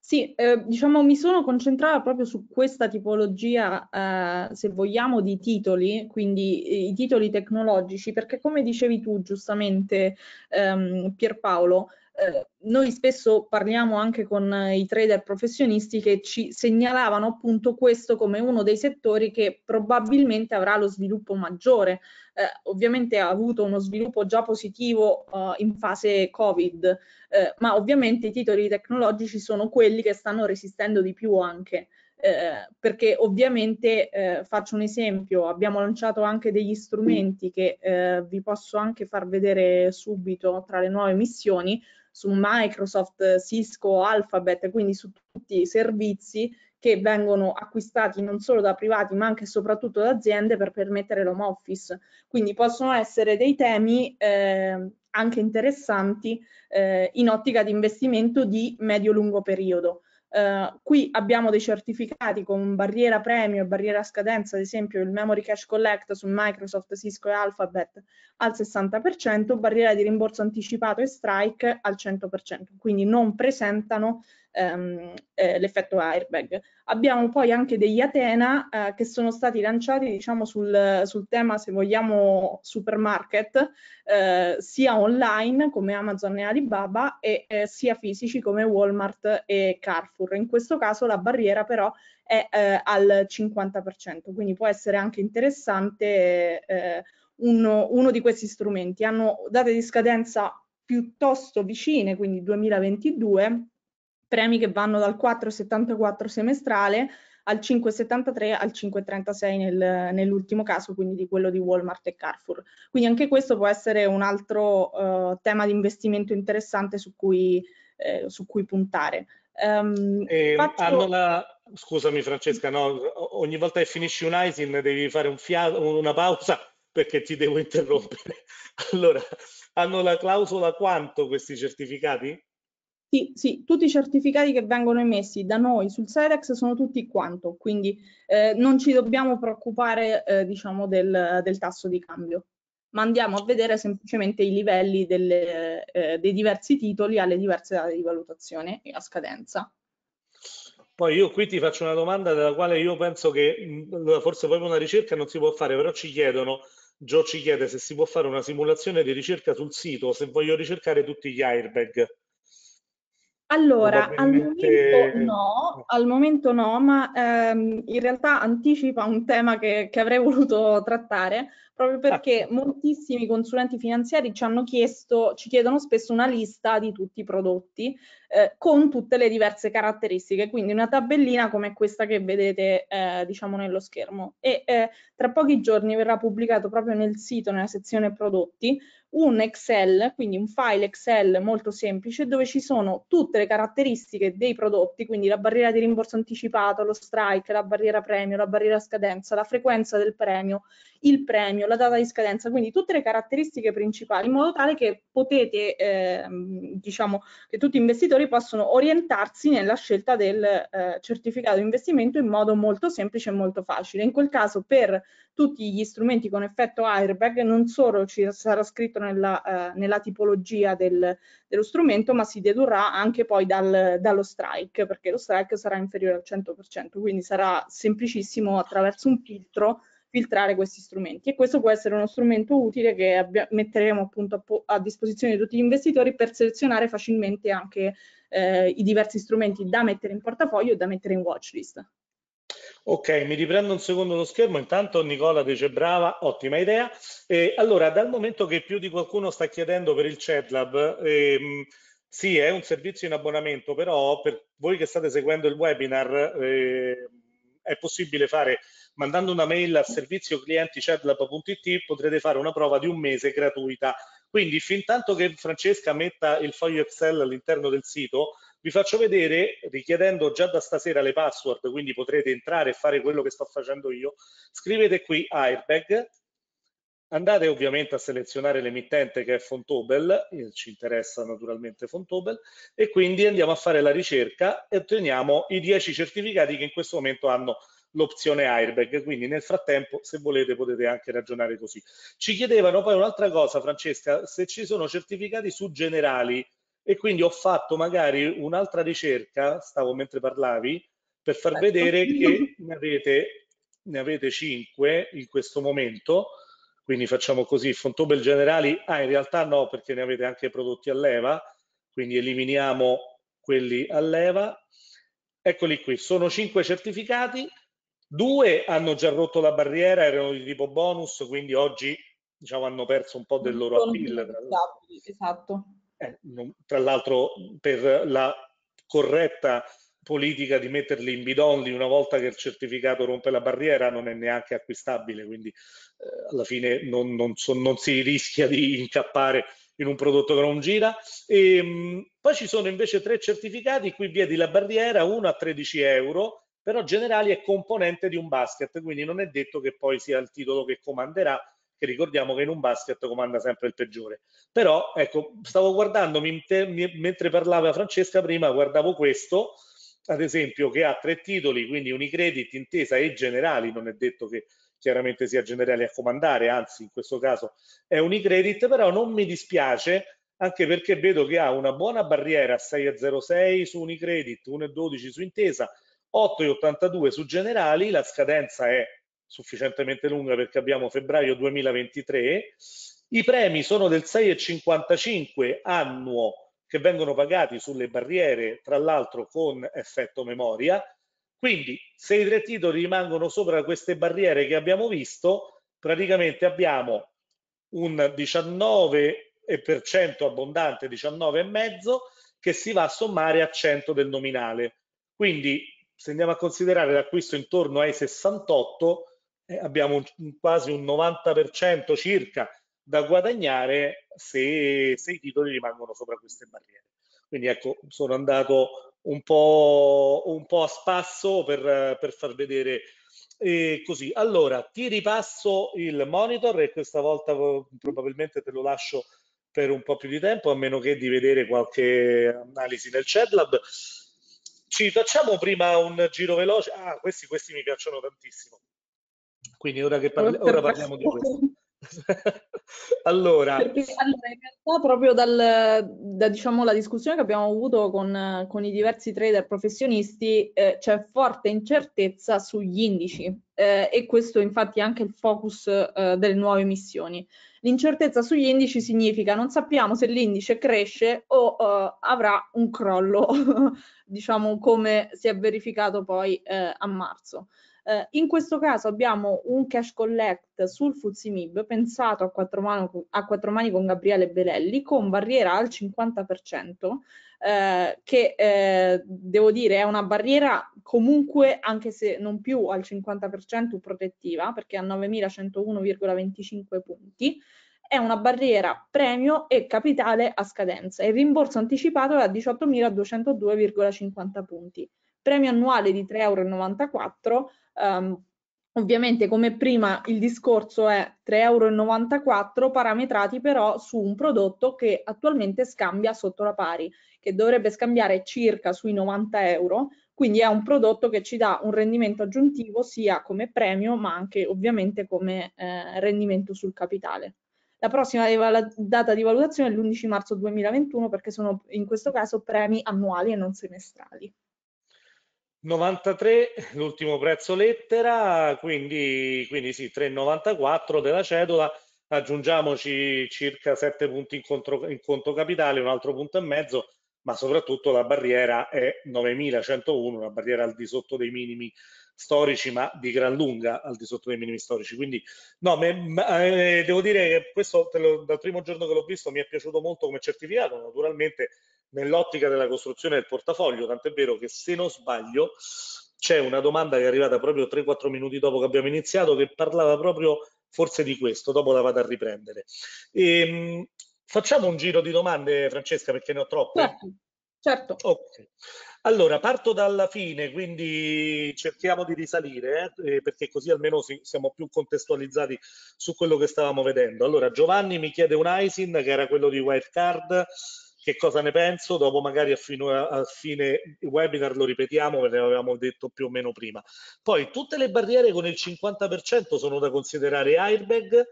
Sì, eh, diciamo mi sono concentrata proprio su questa tipologia, eh, se vogliamo, di titoli, quindi i titoli tecnologici, perché come dicevi tu giustamente ehm, Pierpaolo, eh, noi spesso parliamo anche con i trader professionisti che ci segnalavano appunto questo come uno dei settori che probabilmente avrà lo sviluppo maggiore. Eh, ovviamente ha avuto uno sviluppo già positivo eh, in fase Covid, eh, ma ovviamente i titoli tecnologici sono quelli che stanno resistendo di più anche. Eh, perché ovviamente eh, faccio un esempio, abbiamo lanciato anche degli strumenti che eh, vi posso anche far vedere subito tra le nuove missioni, su Microsoft, Cisco, Alphabet, quindi su tutti i servizi che vengono acquistati non solo da privati ma anche e soprattutto da aziende per permettere l'home office. Quindi possono essere dei temi eh, anche interessanti eh, in ottica di investimento di medio-lungo periodo. Eh, qui abbiamo dei certificati con barriera premio e barriera scadenza, ad esempio il Memory Cash Collect su Microsoft, Cisco e Alphabet al 60%, barriera di rimborso anticipato e strike al 100%, quindi non presentano ehm, eh, l'effetto airbag. Abbiamo poi anche degli Atena eh, che sono stati lanciati diciamo, sul, sul tema, se vogliamo, supermarket, eh, sia online come Amazon e Alibaba e eh, sia fisici come Walmart e Carrefour. In questo caso la barriera però è eh, al 50%, quindi può essere anche interessante eh, uno, uno di questi strumenti. Hanno date di scadenza piuttosto vicine, quindi 2022, premi che vanno dal 4,74 semestrale al 5,73 al 5,36 nel, nell'ultimo caso, quindi di quello di Walmart e Carrefour. Quindi anche questo può essere un altro eh, tema di investimento interessante su cui, eh, su cui puntare. Um, eh, faccio... la... Scusami Francesca, no? ogni volta che finisci un ISIN devi fare un fia... una pausa perché ti devo interrompere. Allora, hanno la clausola quanto questi certificati? Sì, sì, tutti i certificati che vengono emessi da noi sul SEDEX sono tutti quanto, quindi eh, non ci dobbiamo preoccupare eh, diciamo del, del, tasso di cambio, ma andiamo a vedere semplicemente i livelli delle, eh, dei diversi titoli alle diverse date di valutazione e a scadenza. Poi io qui ti faccio una domanda della quale io penso che mm, forse proprio una ricerca non si può fare, però ci chiedono, Gio ci chiede se si può fare una simulazione di ricerca sul sito, se voglio ricercare tutti gli airbag allora, al, momento no, al momento no, ma ehm, in realtà anticipa un tema che, che avrei voluto trattare, proprio certo. perché moltissimi consulenti finanziari ci hanno chiesto, ci chiedono spesso una lista di tutti i prodotti eh, con tutte le diverse caratteristiche, quindi una tabellina come questa che vedete eh, diciamo nello schermo. E eh, tra pochi giorni verrà pubblicato proprio nel sito, nella sezione prodotti, un Excel, quindi un file Excel molto semplice dove ci sono tutte le caratteristiche dei prodotti, quindi la barriera di rimborso anticipato, lo strike, la barriera premio, la barriera scadenza, la frequenza del premio, il premio, impegno, la data di scadenza, quindi tutte le caratteristiche principali in modo tale che potete, eh, diciamo, che tutti gli investitori possono orientarsi nella scelta del eh, certificato di investimento in modo molto semplice e molto facile. In quel caso per tutti gli strumenti con effetto airbag non solo ci sarà scritto nella, eh, nella tipologia del, dello strumento, ma si dedurrà anche poi dal, dallo strike, perché lo strike sarà inferiore al 100%, quindi sarà semplicissimo attraverso un filtro filtrare questi strumenti e questo può essere uno strumento utile che metteremo appunto a, a, disposizione di tutti gli investitori per selezionare facilmente anche eh, i diversi strumenti da mettere in portafoglio e da mettere in watchlist. Ok, mi riprendo un secondo lo schermo, intanto Nicola dice brava, ottima idea. E allora, dal momento che più di qualcuno sta chiedendo per il ChatLab, ehm, sì, è un servizio in abbonamento, però per voi che state seguendo il webinar, eh, è possibile fare, mandando una mail al servizio clienti chadlab.it potrete fare una prova di un mese gratuita. Quindi fin tanto che Francesca metta il foglio Excel all'interno del sito, vi faccio vedere, richiedendo già da stasera le password, quindi potrete entrare e fare quello che sto facendo io, scrivete qui airbag, Andate ovviamente a selezionare l'emittente che è Fontobel, eh, ci interessa naturalmente Fontobel, e quindi andiamo a fare la ricerca e otteniamo i 10 certificati che in questo momento hanno l'opzione airbag, quindi nel frattempo se volete potete anche ragionare così. Ci chiedevano poi un'altra cosa Francesca, se ci sono certificati su generali e quindi ho fatto magari un'altra ricerca, stavo mentre parlavi, per far certo. vedere che ne avete, ne avete 5 in questo momento quindi facciamo così, Fontobel Generali, ah in realtà no perché ne avete anche prodotti a leva, quindi eliminiamo quelli a leva, eccoli qui, sono cinque certificati, due hanno già rotto la barriera, erano di tipo bonus, quindi oggi diciamo, hanno perso un po' del loro appeal. esatto. Eh, tra l'altro per la corretta politica di metterli in bidonli una volta che il certificato rompe la barriera non è neanche acquistabile, quindi eh, alla fine non, non, so, non, si rischia di incappare in un prodotto che non gira. E, ehm, mh, poi ci sono invece tre certificati, qui via di la barriera, uno a 13 euro, però generali è componente di un basket, quindi non è detto che poi sia il titolo che comanderà, che ricordiamo che in un basket comanda sempre il peggiore. Però ecco, stavo guardando mentre parlava Francesca prima, guardavo questo ad esempio che ha tre titoli, quindi Unicredit, Intesa e Generali, non è detto che chiaramente sia Generali a comandare, anzi in questo caso è Unicredit, però non mi dispiace anche perché vedo che ha una buona barriera 6,06 su Unicredit, 1,12 su Intesa, 8,82 su Generali, la scadenza è sufficientemente lunga perché abbiamo febbraio 2023, i premi sono del 6,55 annuo che vengono pagati sulle barriere, tra l'altro con effetto memoria. Quindi se i tre titoli rimangono sopra queste barriere che abbiamo visto, praticamente abbiamo un 19% abbondante, 19,5% che si va a sommare a 100 del nominale. Quindi se andiamo a considerare l'acquisto intorno ai 68, eh, abbiamo un, quasi un 90% circa da guadagnare se, se i titoli rimangono sopra queste barriere. Quindi ecco, sono andato un po', un po a spasso per, per far vedere e così. Allora, ti ripasso il monitor e questa volta eh, probabilmente te lo lascio per un po' più di tempo, a meno che di vedere qualche analisi nel chat lab. Ci facciamo prima un giro veloce. Ah, questi, questi mi piacciono tantissimo. Quindi ora che parli, ora parliamo di questo. Allora... Perché, allora, in realtà proprio dal, da diciamo, la discussione che abbiamo avuto con, con i diversi trader professionisti eh, c'è forte incertezza sugli indici eh, e questo infatti è anche il focus eh, delle nuove missioni. L'incertezza sugli indici significa non sappiamo se l'indice cresce o eh, avrà un crollo, diciamo come si è verificato poi eh, a marzo. Eh, in questo caso abbiamo un cash collect sul Fuzimib pensato a quattro, mani, a quattro mani con Gabriele Belelli con barriera al 50%, eh, che eh, devo dire è una barriera comunque, anche se non più al 50% protettiva, perché ha 9.101,25 punti è una barriera premio e capitale a scadenza e il rimborso anticipato è a 18.202,50 punti premio annuale di 3,94 euro. Um, Ovviamente come prima il discorso è 3,94 euro parametrati però su un prodotto che attualmente scambia sotto la pari, che dovrebbe scambiare circa sui 90 euro, quindi è un prodotto che ci dà un rendimento aggiuntivo sia come premio ma anche ovviamente come eh, rendimento sul capitale. La prossima data di valutazione è l'11 marzo 2021 perché sono in questo caso premi annuali e non semestrali. 93 l'ultimo prezzo lettera, quindi, quindi sì, 3,94 della cedola, aggiungiamoci circa 7 punti in, contro, in conto capitale, un altro punto e mezzo, ma soprattutto la barriera è 9101, una barriera al di sotto dei minimi storici, ma di gran lunga al di sotto dei minimi storici. Quindi, no, me, me, eh, devo dire che questo lo, dal primo giorno che l'ho visto mi è piaciuto molto come certificato, naturalmente nell'ottica della costruzione del portafoglio, tant'è vero che se non sbaglio c'è una domanda che è arrivata proprio 3-4 minuti dopo che abbiamo iniziato che parlava proprio forse di questo, dopo la vado a riprendere. E, ehm, Facciamo un giro di domande, Francesca, perché ne ho troppe. Certo. Certo. Okay. Allora, parto dalla fine, quindi cerchiamo di risalire, eh, perché così almeno si, siamo più contestualizzati su quello che stavamo vedendo. Allora, Giovanni mi chiede un ISIN, che era quello di Wirecard, che cosa ne penso, dopo magari a fine, a fine webinar lo ripetiamo, ve ne avevamo detto più o meno prima. Poi, tutte le barriere con il 50% sono da considerare airbag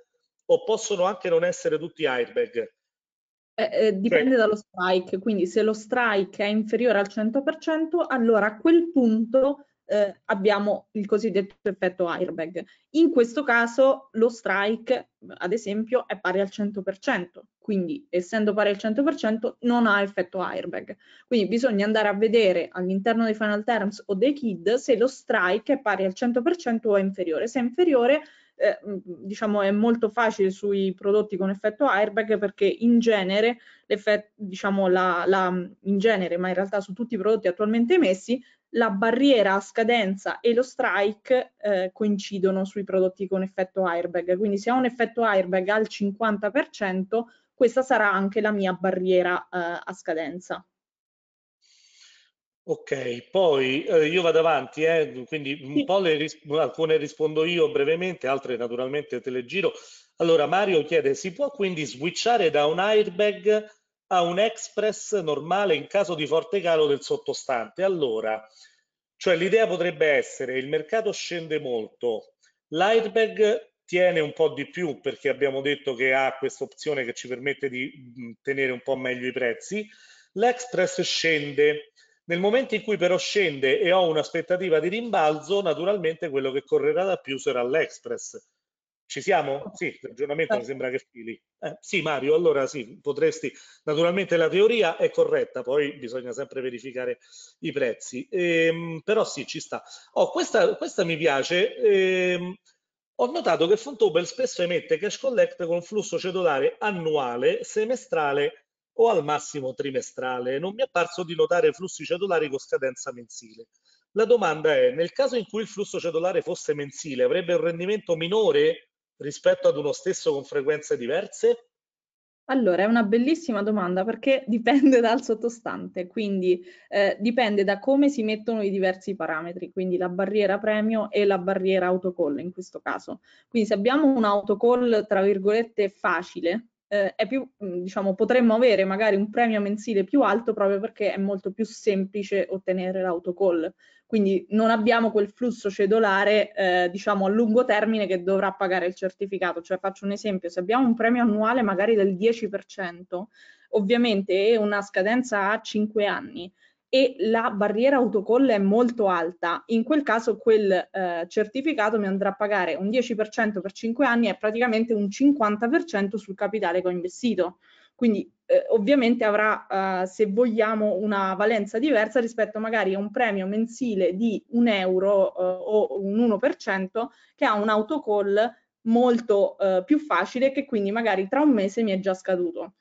o possono anche non essere tutti airbag? Eh, eh, dipende sì. dallo strike, quindi se lo strike è inferiore al 100%, allora a quel punto eh, abbiamo il cosiddetto effetto airbag. In questo caso lo strike, ad esempio, è pari al 100%, quindi essendo pari al 100% non ha effetto airbag. Quindi bisogna andare a vedere all'interno dei final terms o dei KID se lo strike è pari al 100% o è inferiore. Se è inferiore Mm, diciamo è molto facile sui prodotti con effetto airbag perché in genere, diciamo la, la, mm, in genere, ma in realtà su tutti i prodotti attualmente emessi, la barriera a scadenza e lo strike eh, coincidono sui prodotti con effetto airbag. Quindi se ho un effetto airbag al 50%, questa sarà anche la mia barriera eh, a scadenza. Ok, poi eh, io vado avanti, eh, quindi un po' le ris alcune rispondo io brevemente, altre naturalmente te le giro. Allora Mario chiede, si può quindi switchare da un airbag a un express normale in caso di forte calo del sottostante? Allora, cioè l'idea potrebbe essere, il mercato scende molto, l'airbag tiene un po' di più perché abbiamo detto che ha questa opzione che ci permette di mh, tenere un po' meglio i prezzi, l'express scende nel momento in cui però scende e ho un'aspettativa di rimbalzo, naturalmente quello che correrà da più sarà l'Express. Ci siamo? Sì, ragionamento mi sembra che fili. Eh, sì, Mario, allora sì, potresti. Naturalmente la teoria è corretta, poi bisogna sempre verificare i prezzi. Ehm, però sì, ci sta. Oh, questa, questa mi piace. Ehm, ho notato che Fontobel spesso emette cash collect con flusso cedolare annuale, semestrale o al massimo trimestrale non mi è apparso di notare flussi cedolari con scadenza mensile. La domanda è, nel caso in cui il flusso cedolare fosse mensile, avrebbe un rendimento minore rispetto ad uno stesso con frequenze diverse? Allora, è una bellissima domanda perché dipende dal sottostante, quindi eh, dipende da come si mettono i diversi parametri, quindi la barriera premio e la barriera autocall in questo caso. Quindi se abbiamo un autocall, tra virgolette, facile, eh, più, mm, diciamo, potremmo avere magari un premio mensile più alto proprio perché è molto più semplice ottenere l'autocall. Quindi non abbiamo quel flusso cedolare, eh, diciamo, a lungo termine che dovrà pagare il certificato. Cioè, faccio un esempio, se abbiamo un premio annuale magari del 10%, ovviamente e una scadenza a 5 anni, e la barriera autocoll è molto alta, in quel caso quel eh, certificato mi andrà a pagare un 10% per 5 anni e praticamente un 50% sul capitale che ho investito. Quindi eh, ovviamente avrà, eh, se vogliamo, una valenza diversa rispetto magari a un premio mensile di un euro eh, o un 1% che ha un autocall molto eh, più facile che quindi magari tra un mese mi è già scaduto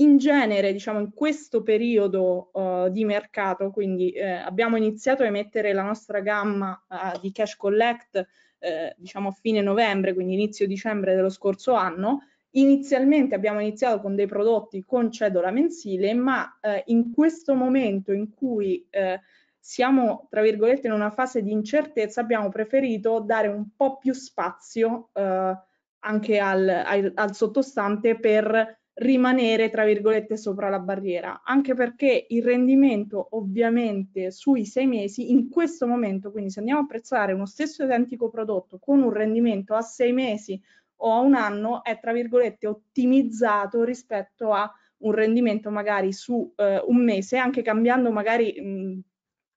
in genere, diciamo, in questo periodo uh, di mercato, quindi eh, abbiamo iniziato a emettere la nostra gamma uh, di cash collect, eh, diciamo, a fine novembre, quindi inizio dicembre dello scorso anno. Inizialmente abbiamo iniziato con dei prodotti con cedola mensile, ma eh, in questo momento in cui eh, siamo, tra virgolette, in una fase di incertezza, abbiamo preferito dare un po' più spazio eh, anche al, al, al sottostante per rimanere tra virgolette sopra la barriera, anche perché il rendimento ovviamente sui sei mesi in questo momento, quindi se andiamo a prezzare uno stesso identico prodotto con un rendimento a sei mesi o a un anno è tra virgolette ottimizzato rispetto a un rendimento magari su eh, un mese, anche cambiando magari mh,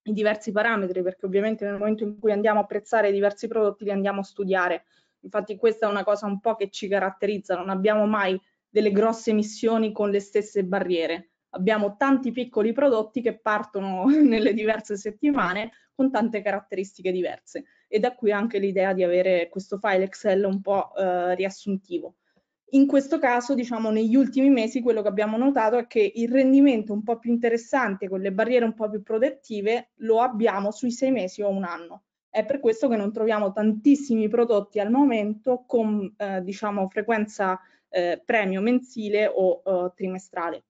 i diversi parametri, perché ovviamente nel momento in cui andiamo a prezzare diversi prodotti li andiamo a studiare. Infatti questa è una cosa un po' che ci caratterizza, non abbiamo mai delle grosse emissioni con le stesse barriere. Abbiamo tanti piccoli prodotti che partono nelle diverse settimane con tante caratteristiche diverse e da qui anche l'idea di avere questo file Excel un po' eh, riassuntivo. In questo caso, diciamo, negli ultimi mesi quello che abbiamo notato è che il rendimento un po' più interessante con le barriere un po' più protettive lo abbiamo sui sei mesi o un anno. È per questo che non troviamo tantissimi prodotti al momento con, eh, diciamo, frequenza eh, premio mensile o eh, trimestrale.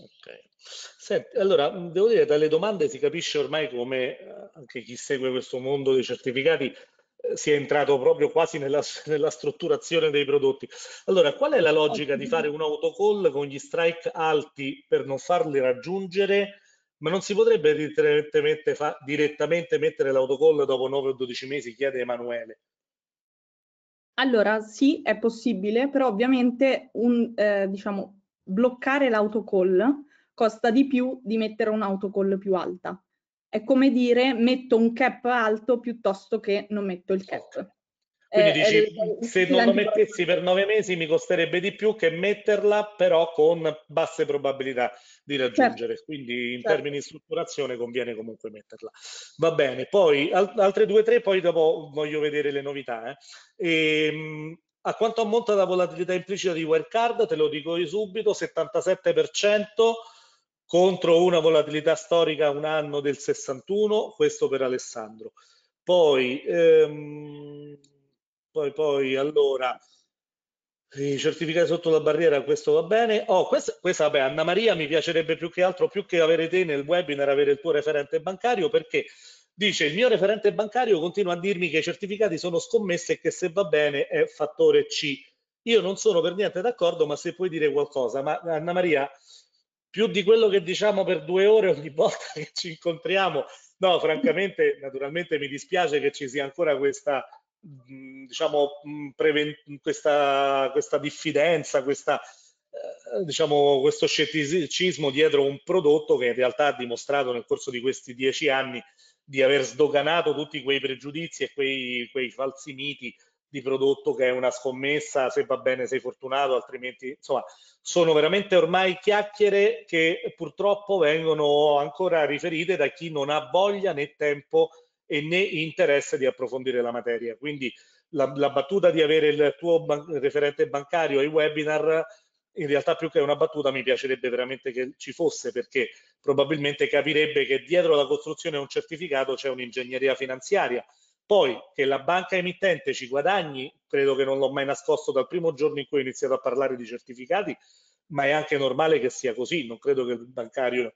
Ok. Senti, allora, devo dire, dalle domande si capisce ormai come eh, anche chi segue questo mondo dei certificati eh, si è entrato proprio quasi nella, nella, strutturazione dei prodotti. Allora, qual è la logica di fare un autocall con gli strike alti per non farli raggiungere, ma non si potrebbe direttamente, fa, direttamente mettere l'autocall dopo 9 o 12 mesi, chiede Emanuele. Allora, sì, è possibile, però ovviamente un, eh, diciamo, bloccare l'autocall costa di più di mettere un'autocall più alta. È come dire metto un cap alto piuttosto che non metto il cap. Quindi eh, dici, eh, eh se non lo mettessi per nove mesi mi costerebbe di più che metterla, però con basse probabilità di raggiungere. Certo. Quindi in certo. termini di strutturazione conviene comunque metterla. Va bene, poi al altre due o tre, poi dopo voglio vedere le novità. Eh. E, ehm, a quanto ammonta la volatilità implicita di Wirecard? Te lo dico io subito, 77% contro una volatilità storica un anno del 61, questo per Alessandro. Poi... Ehm, poi, poi allora i certificati sotto la barriera, questo va bene. Oh, questa, questa vabbè, Anna Maria mi piacerebbe più che altro, più che avere te nel webinar, avere il tuo referente bancario perché dice il mio referente bancario continua a dirmi che i certificati sono scommesse e che se va bene è fattore C. Io non sono per niente d'accordo, ma se puoi dire qualcosa, ma Anna Maria, più di quello che diciamo per due ore ogni volta che ci incontriamo, no, francamente, naturalmente mi dispiace che ci sia ancora questa diciamo, questa, questa diffidenza, questa, eh, diciamo, questo scetticismo dietro un prodotto che in realtà ha dimostrato nel corso di questi dieci anni di aver sdoganato tutti quei pregiudizi e quei, quei falsi miti di prodotto che è una scommessa, se va bene sei fortunato, altrimenti insomma sono veramente ormai chiacchiere che purtroppo vengono ancora riferite da chi non ha voglia né tempo e né interesse di approfondire la materia. Quindi la, la battuta di avere il tuo ban referente bancario ai webinar in realtà più che una battuta mi piacerebbe veramente che ci fosse perché probabilmente capirebbe che dietro la costruzione di un certificato c'è un'ingegneria finanziaria. Poi che la banca emittente ci guadagni, credo che non l'ho mai nascosto dal primo giorno in cui ho iniziato a parlare di certificati, ma è anche normale che sia così, non credo che il bancario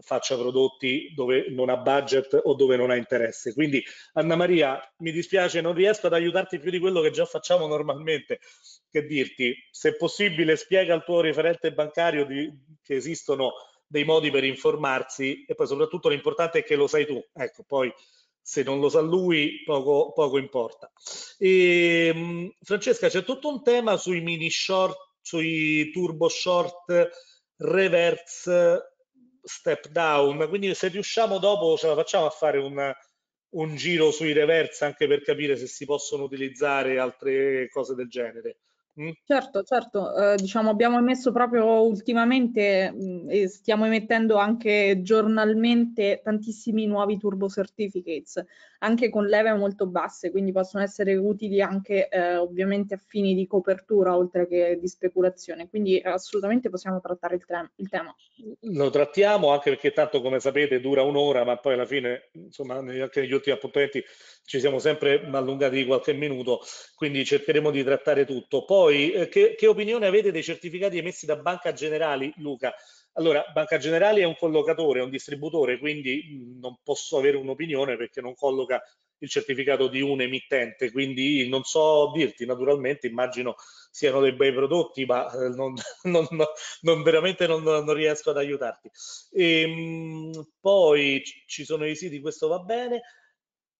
faccia prodotti dove non ha budget o dove non ha interesse. Quindi Anna Maria, mi dispiace, non riesco ad aiutarti più di quello che già facciamo normalmente. Che dirti, se possibile, spiega al tuo referente bancario di, che esistono dei modi per informarsi e poi soprattutto l'importante è che lo sai tu. Ecco, poi se non lo sa lui poco, poco importa. E, ehm, Francesca, c'è tutto un tema sui mini short, sui turbo short, reverse step down, quindi se riusciamo dopo ce la facciamo a fare un, un giro sui reverse anche per capire se si possono utilizzare altre cose del genere. Mm? Certo, certo, eh, diciamo abbiamo emesso proprio ultimamente mh, mm, e stiamo emettendo anche giornalmente tantissimi nuovi turbo certificates, anche con leve molto basse, quindi possono essere utili anche eh, ovviamente a fini di copertura oltre che di speculazione, quindi assolutamente possiamo trattare il, il tema. Lo trattiamo anche perché tanto come sapete dura un'ora, ma poi alla fine, insomma, anche negli ultimi appuntamenti ci siamo sempre allungati di qualche minuto, quindi cercheremo di trattare tutto. Poi, poi, eh, che, che opinione avete dei certificati emessi da Banca Generali, Luca? Allora, Banca Generali è un collocatore, è un distributore, quindi non posso avere un'opinione perché non colloca il certificato di un emittente, quindi non so dirti, naturalmente immagino siano dei bei prodotti, ma eh, non, non, non veramente non, non, riesco ad aiutarti. E, ehm, poi ci sono i siti, questo va bene.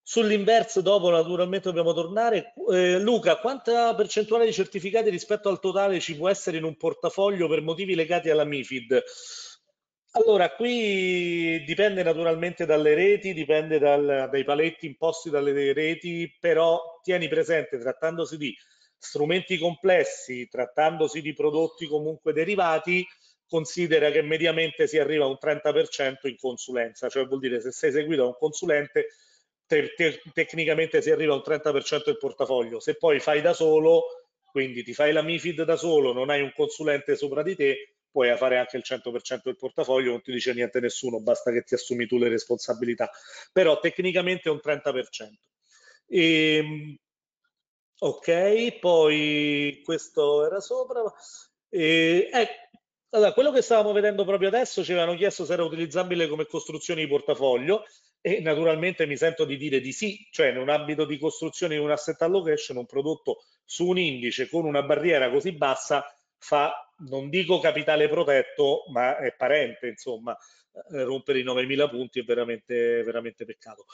Sull'inverso dopo naturalmente dobbiamo tornare. Eh, Luca, quanta percentuale di certificati rispetto al totale ci può essere in un portafoglio per motivi legati alla MIFID? Allora, qui dipende naturalmente dalle reti, dipende dal, dai paletti imposti dalle reti, però tieni presente, trattandosi di strumenti complessi, trattandosi di prodotti comunque derivati, considera che mediamente si arriva a un 30% in consulenza, cioè vuol dire se sei seguito da un consulente te, te, tecnicamente si arriva a un 30% del portafoglio. Se poi fai da solo, quindi ti fai la MIFID da solo, non hai un consulente sopra di te, puoi fare anche il 100% del portafoglio, non ti dice niente nessuno, basta che ti assumi tu le responsabilità. Però tecnicamente è un 30%. E, ehm, ok, poi questo era sopra. E, eh, eh, allora, quello che stavamo vedendo proprio adesso ci avevano chiesto se era utilizzabile come costruzione di portafoglio e naturalmente mi sento di dire di sì, cioè in un ambito di costruzione di un asset allocation, un prodotto su un indice con una barriera così bassa fa, non dico capitale protetto, ma è parente, insomma, eh, rompere i 9.000 punti è veramente, veramente peccato.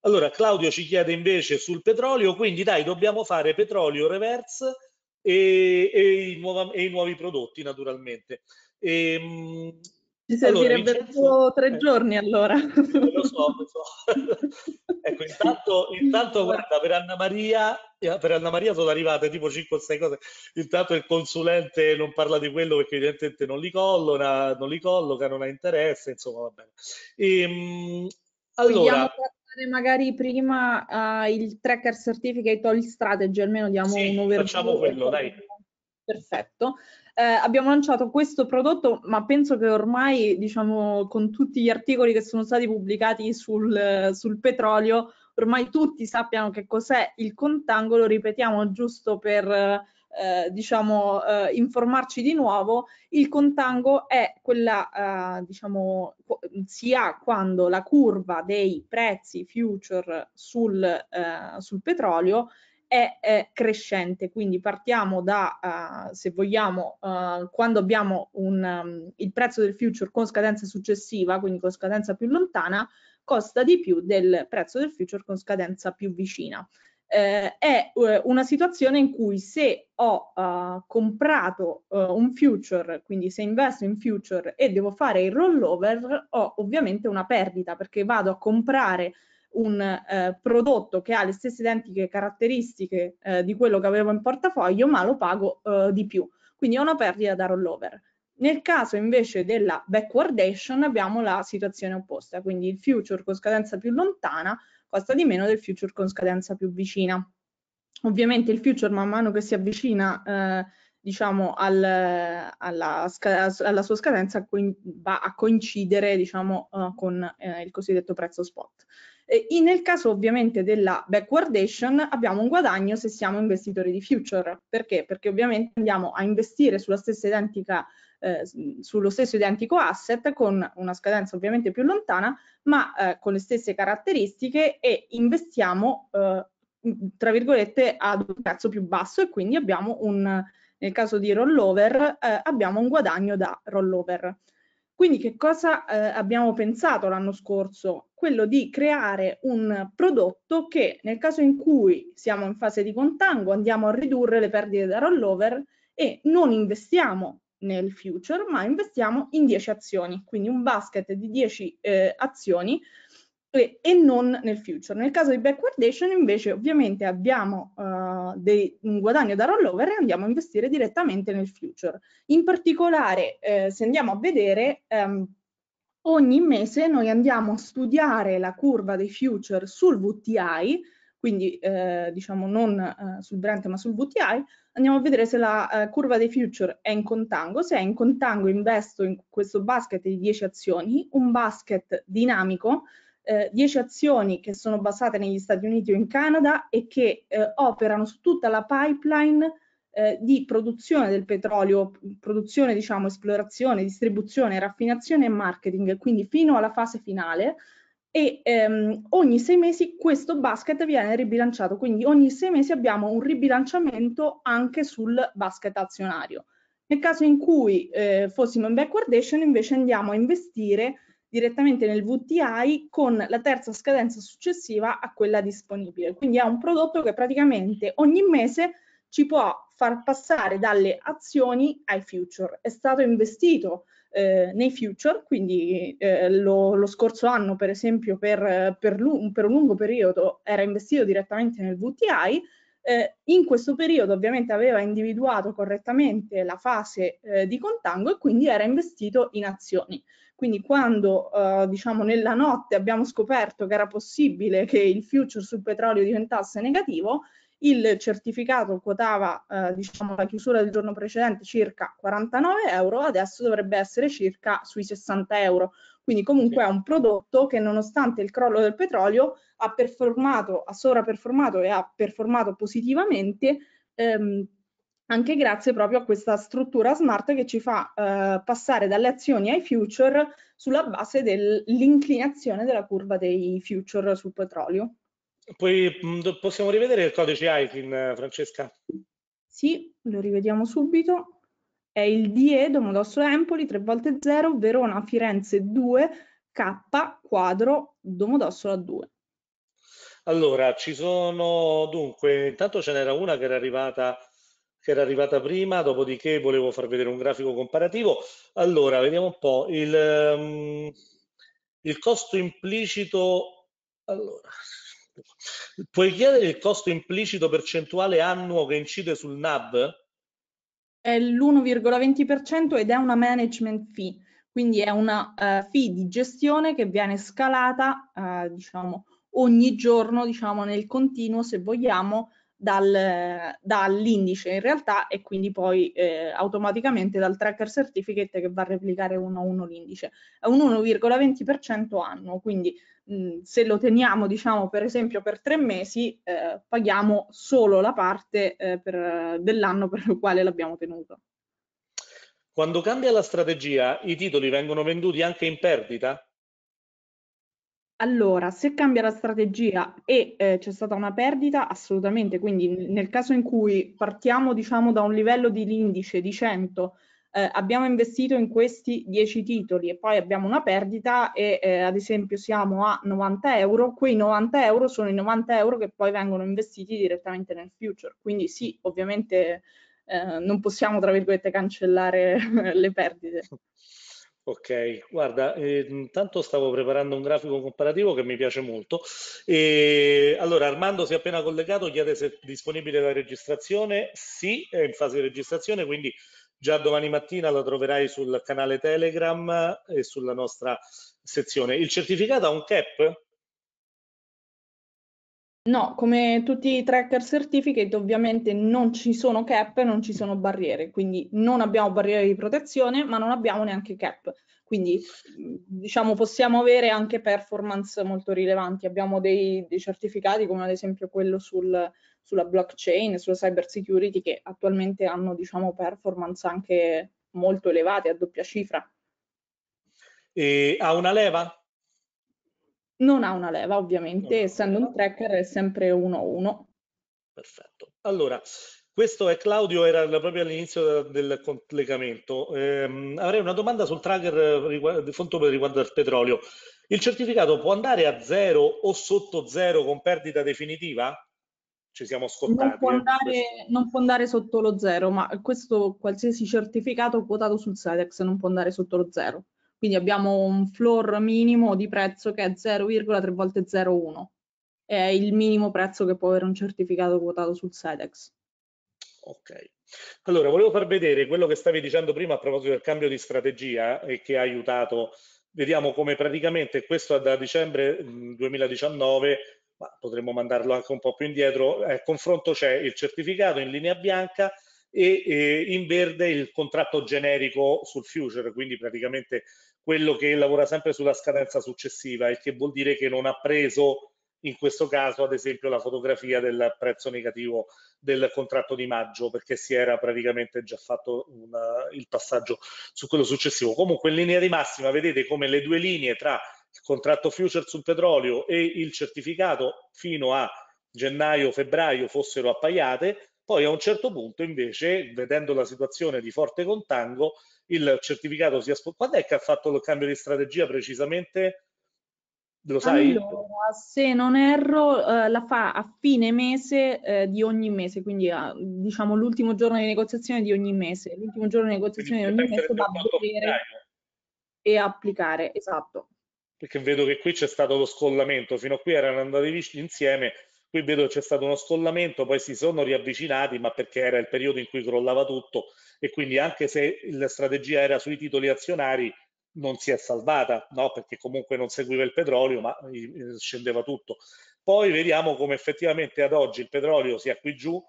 Allora, Claudio ci chiede invece sul petrolio, quindi dai, dobbiamo fare petrolio reverse e, e, i, nuova, e i nuovi prodotti, naturalmente. E, ehm, ci servirebbe allora, tre eh, giorni allora. Lo so, lo so. ecco, intanto, intanto guarda, per Anna Maria, eh, per Anna Maria sono arrivate tipo 5 o 6 cose. Intanto il consulente non parla di quello perché evidentemente non li colloca, non li colloca, non ha interesse, insomma, va bene. Ehm, allora, magari prima uh, il tracker certificate o il strategy, almeno diamo sì, un overview. Facciamo quello, dai perfetto. Eh, abbiamo lanciato questo prodotto, ma penso che ormai, diciamo, con tutti gli articoli che sono stati pubblicati sul, sul petrolio, ormai tutti sappiano che cos'è il contangolo, ripetiamo giusto per eh, diciamo, eh, informarci di nuovo, il contango è quella, eh, diciamo, si ha quando la curva dei prezzi future sul, eh, sul petrolio è, è crescente, quindi partiamo da, uh, se vogliamo, uh, quando abbiamo un, um, il prezzo del future con scadenza successiva, quindi con scadenza più lontana, costa di più del prezzo del future con scadenza più vicina. Eh, è eh, una situazione in cui se ho eh, comprato eh, un future, quindi se investo in future e devo fare il rollover, ho ovviamente una perdita perché vado a comprare un eh, prodotto che ha le stesse identiche caratteristiche eh, di quello che avevo in portafoglio, ma lo pago eh, di più. Quindi ho una perdita da rollover. Nel caso invece della backwardation abbiamo la situazione opposta, quindi il future con scadenza più lontana costa di meno del future con scadenza più vicina. Ovviamente il future man mano che si avvicina eh, diciamo, al, alla, alla, sua scadenza va a coincidere diciamo, eh, con eh, il cosiddetto prezzo spot. Eh, nel caso ovviamente della backwardation abbiamo un guadagno se siamo investitori di future. Perché? Perché ovviamente andiamo a investire sulla stessa identica eh, sullo stesso identico asset con una scadenza ovviamente più lontana ma eh, con le stesse caratteristiche e investiamo eh, tra virgolette ad un prezzo più basso e quindi abbiamo un nel caso di rollover eh, abbiamo un guadagno da rollover quindi che cosa eh, abbiamo pensato l'anno scorso? Quello di creare un prodotto che nel caso in cui siamo in fase di contango andiamo a ridurre le perdite da rollover e non investiamo nel future ma investiamo in 10 azioni, quindi un basket di 10 eh, azioni e non nel future. Nel caso di backwardation invece ovviamente abbiamo uh, dei, un guadagno da rollover e andiamo a investire direttamente nel future. In particolare eh, se andiamo a vedere um, ogni mese noi andiamo a studiare la curva dei future sul VTI, quindi eh, diciamo non eh, sul Brent ma sul VTI, andiamo a vedere se la eh, curva dei future è in contango, se è in contango investo in questo basket di 10 azioni, un basket dinamico eh, 10 azioni che sono basate negli Stati Uniti o in Canada e che eh, operano su tutta la pipeline eh, di produzione del petrolio, produzione, diciamo, esplorazione, distribuzione, raffinazione e marketing, quindi fino alla fase finale. E ehm, ogni sei mesi questo basket viene ribilanciato, quindi ogni sei mesi abbiamo un ribilanciamento anche sul basket azionario. Nel caso in cui eh, fossimo in backwardation invece andiamo a investire direttamente nel VTI con la terza scadenza successiva a quella disponibile. Quindi è un prodotto che praticamente ogni mese ci può far passare dalle azioni ai future. È stato investito eh, nei future, quindi eh, lo, lo, scorso anno per esempio per, per, per un lungo periodo era investito direttamente nel VTI eh, in questo periodo ovviamente aveva individuato correttamente la fase eh, di contango e quindi era investito in azioni. Quindi quando eh, diciamo nella notte abbiamo scoperto che era possibile che il future sul petrolio diventasse negativo, il certificato quotava eh, diciamo la chiusura del giorno precedente circa 49 euro, adesso dovrebbe essere circa sui 60 euro. Quindi comunque è un prodotto che nonostante il crollo del petrolio ha performato, ha sovraperformato e ha performato positivamente ehm, anche grazie proprio a questa struttura smart che ci fa eh, passare dalle azioni ai future sulla base dell'inclinazione della curva dei future sul petrolio. Poi mm, possiamo rivedere il codice IFIN, Francesca? Sì, lo rivediamo subito. È il DE Domodossola Empoli 3 volte 0 Verona Firenze 2 K quadro Domodossola 2. Allora, ci sono dunque, intanto ce n'era una che era arrivata che era arrivata prima, dopodiché volevo far vedere un grafico comparativo. Allora, vediamo un po' il, um, il costo implicito. Allora, puoi chiedere il costo implicito percentuale annuo che incide sul NAB? È l'1,20% ed è una management fee, quindi è una uh, fee di gestione che viene scalata, uh, diciamo, ogni giorno, diciamo, nel continuo, se vogliamo, dal, dall'indice in realtà e quindi poi eh, automaticamente dal tracker certificate che va a replicare uno a uno l'indice. È un 1,20% annuo, quindi mh, se lo teniamo diciamo per esempio per tre mesi eh, paghiamo solo la parte eh, dell'anno per il quale l'abbiamo tenuto. Quando cambia la strategia i titoli vengono venduti anche in perdita? Allora, se cambia la strategia e eh, c'è stata una perdita, assolutamente, quindi nel caso in cui partiamo diciamo da un livello di l'indice di 100, eh, abbiamo investito in questi 10 titoli e poi abbiamo una perdita e eh, ad esempio siamo a 90 euro, quei 90 euro sono i 90 euro che poi vengono investiti direttamente nel future, quindi sì, ovviamente eh, non possiamo tra virgolette cancellare le perdite. Ok, guarda, eh, intanto stavo preparando un grafico comparativo che mi piace molto. E, allora, Armando si è appena collegato, chiede se è disponibile la registrazione. Sì, è in fase di registrazione, quindi già domani mattina la troverai sul canale Telegram e sulla nostra sezione. Il certificato ha un cap? No, come tutti i tracker certificate ovviamente non ci sono cap, non ci sono barriere, quindi non abbiamo barriere di protezione ma non abbiamo neanche cap, quindi mm, diciamo possiamo avere anche performance molto rilevanti, abbiamo dei, dei certificati come ad esempio quello sul, sulla blockchain sulla cyber security che attualmente hanno diciamo performance anche molto elevate a doppia cifra. E ha una leva? Non ha una leva, ovviamente, essendo un tracker è sempre 1-1. Perfetto. Allora, questo è Claudio, era proprio all'inizio del collegamento. Eh, avrei una domanda sul tracker eh, riguardo, fondo riguardo al petrolio. Il certificato può andare a zero o sotto zero con perdita definitiva? Ci siamo scontati. Non può, eh, andare, eh, non può andare sotto lo zero, ma questo qualsiasi certificato quotato sul SEDEX non può andare sotto lo zero quindi abbiamo un floor minimo di prezzo che è 0,3 volte 0,1, è il minimo prezzo che può avere un certificato quotato sul SEDEX. Ok. Allora, volevo far vedere quello che stavi dicendo prima a proposito del cambio di strategia e eh, che ha aiutato. Vediamo come praticamente questo da dicembre 2019, mm, ma potremmo mandarlo anche un po' più indietro, a eh, confronto c'è il certificato in linea bianca e eh, in verde il contratto generico sul future, quindi praticamente quello che lavora sempre sulla scadenza successiva, il che vuol dire che non ha preso in questo caso ad esempio la fotografia del prezzo negativo del contratto di maggio perché si era praticamente già fatto una, il passaggio su quello successivo comunque in linea di massima vedete come le due linee tra il contratto future sul petrolio e il certificato fino a gennaio febbraio fossero appaiate poi a un certo punto invece, vedendo la situazione di forte contango, il certificato si è spostato. Quando è che ha fatto il cambio di strategia precisamente? Lo sai? Allora, se non erro, eh, la fa a fine mese eh, di ogni mese, quindi a, ah, diciamo l'ultimo giorno di negoziazione di ogni mese. L'ultimo giorno di negoziazione quindi, di ogni mese va a vedere e applicare, esatto. Perché vedo che qui c'è stato lo scollamento, fino a qui erano andati insieme, qui vedo che c'è stato uno scollamento, poi si sono riavvicinati, ma perché era il periodo in cui crollava tutto e quindi anche se la strategia era sui titoli azionari non si è salvata, no? perché comunque non seguiva il petrolio, ma eh, scendeva tutto. Poi vediamo come effettivamente ad oggi il petrolio sia qui giù,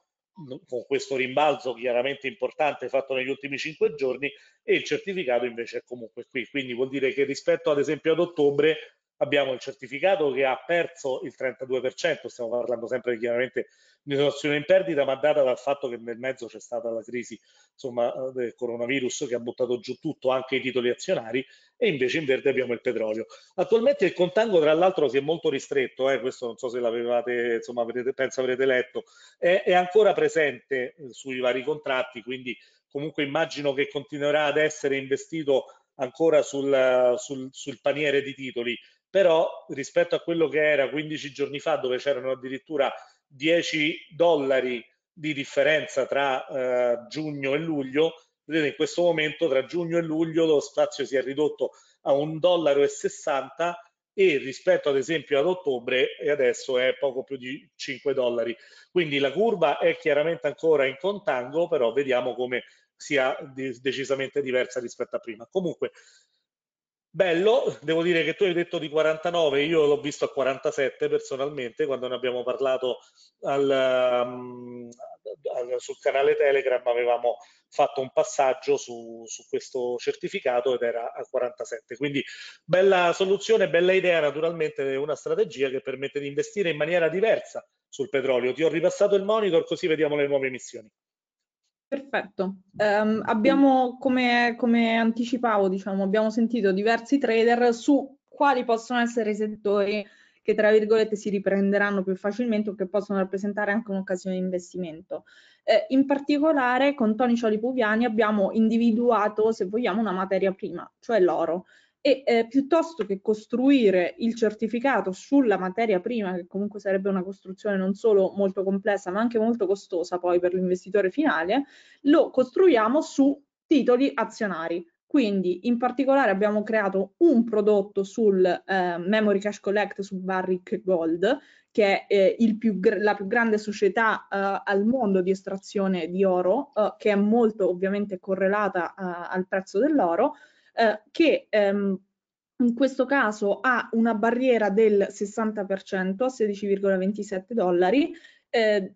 con questo rimbalzo chiaramente importante fatto negli ultimi cinque giorni e il certificato invece è comunque qui. Quindi vuol dire che rispetto ad esempio ad ottobre abbiamo il certificato che ha perso il 32%, stiamo parlando sempre chiaramente di una situazione in perdita, ma data dal fatto che nel mezzo c'è stata la crisi insomma, eh, del coronavirus che ha buttato giù tutto, anche i titoli azionari, e invece in verde abbiamo il petrolio. Attualmente il contango tra l'altro si è molto ristretto, eh, questo non so se l'avevate, insomma, avrete, penso avrete letto, è, è ancora presente eh, sui vari contratti, quindi comunque immagino che continuerà ad essere investito ancora sul, sul, sul paniere di titoli però rispetto a quello che era 15 giorni fa dove c'erano addirittura 10 dollari di differenza tra eh, giugno e luglio, vedete in questo momento tra giugno e luglio lo spazio si è ridotto a 1,60 dollaro e rispetto ad esempio ad ottobre adesso è poco più di 5 dollari. Quindi la curva è chiaramente ancora in contango, però vediamo come sia decisamente diversa rispetto a prima. Comunque Bello, devo dire che tu hai detto di 49, io l'ho visto a 47 personalmente quando ne abbiamo parlato al, um, sul canale Telegram avevamo fatto un passaggio su, su, questo certificato ed era a 47. Quindi bella soluzione, bella idea, naturalmente una strategia che permette di investire in maniera diversa sul petrolio. Ti ho ripassato il monitor così vediamo le nuove emissioni. Perfetto. Um, abbiamo, come, come anticipavo, diciamo, abbiamo sentito diversi trader su quali possono essere i settori che tra virgolette si riprenderanno più facilmente o che possono rappresentare anche un'occasione di investimento. Eh, in particolare con Tony Cioli Puviani abbiamo individuato, se vogliamo, una materia prima, cioè l'oro e eh, piuttosto che costruire il certificato sulla materia prima, che comunque sarebbe una costruzione non solo molto complessa ma anche molto costosa poi per l'investitore finale, lo costruiamo su titoli azionari. Quindi in particolare abbiamo creato un prodotto sul eh, Memory Cash Collect su Barrick Gold, che è eh, più la più grande società eh, al mondo di estrazione di oro, eh, che è molto ovviamente correlata eh, al prezzo dell'oro, eh, che ehm, in questo caso ha una barriera del 60% a 16,27 dollari, eh,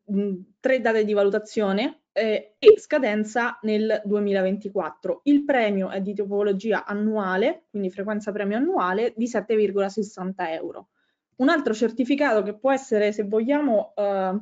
tre date di valutazione eh, e scadenza nel 2024. Il premio è di tipologia annuale, quindi frequenza premio annuale, di 7,60 euro. Un altro certificato che può essere, se vogliamo, eh,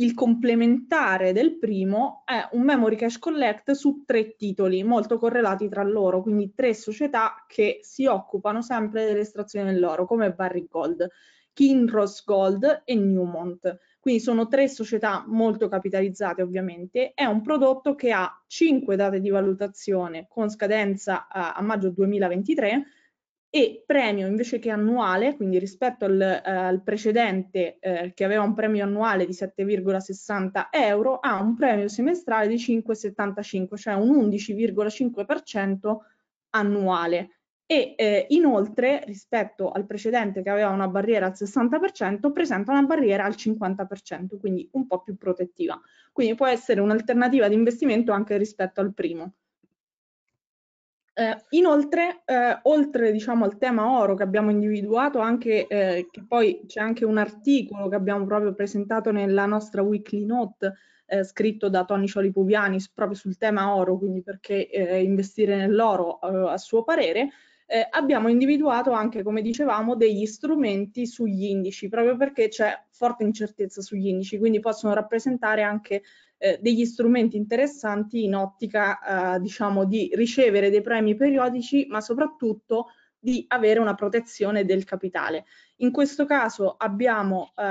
il complementare del primo è un memory cash collect su tre titoli molto correlati tra loro, quindi tre società che si occupano sempre dell'estrazione dell'oro, come Barry Gold, Kinross Gold e Newmont. Quindi sono tre società molto capitalizzate ovviamente, è un prodotto che ha cinque date di valutazione con scadenza a, eh, a maggio 2023 e premio invece che annuale, quindi rispetto al, eh, al precedente eh, che aveva un premio annuale di 7,60 euro, ha un premio semestrale di 5,75, cioè un 11,5% annuale. E eh, inoltre, rispetto al precedente che aveva una barriera al 60%, presenta una barriera al 50%, quindi un po' più protettiva. Quindi può essere un'alternativa di investimento anche rispetto al primo. Eh, inoltre, eh, oltre diciamo, al tema oro che abbiamo individuato, anche, eh, che poi c'è anche un articolo che abbiamo proprio presentato nella nostra weekly note, eh, scritto da Tony Cioli Puviani proprio sul tema oro, quindi perché eh, investire nell'oro eh, a suo parere, eh, abbiamo individuato anche, come dicevamo, degli strumenti sugli indici, proprio perché c'è forte incertezza sugli indici, quindi possono rappresentare anche eh, degli strumenti interessanti in ottica, eh, diciamo, di ricevere dei premi periodici, ma soprattutto di avere una protezione del capitale. In questo caso abbiamo eh,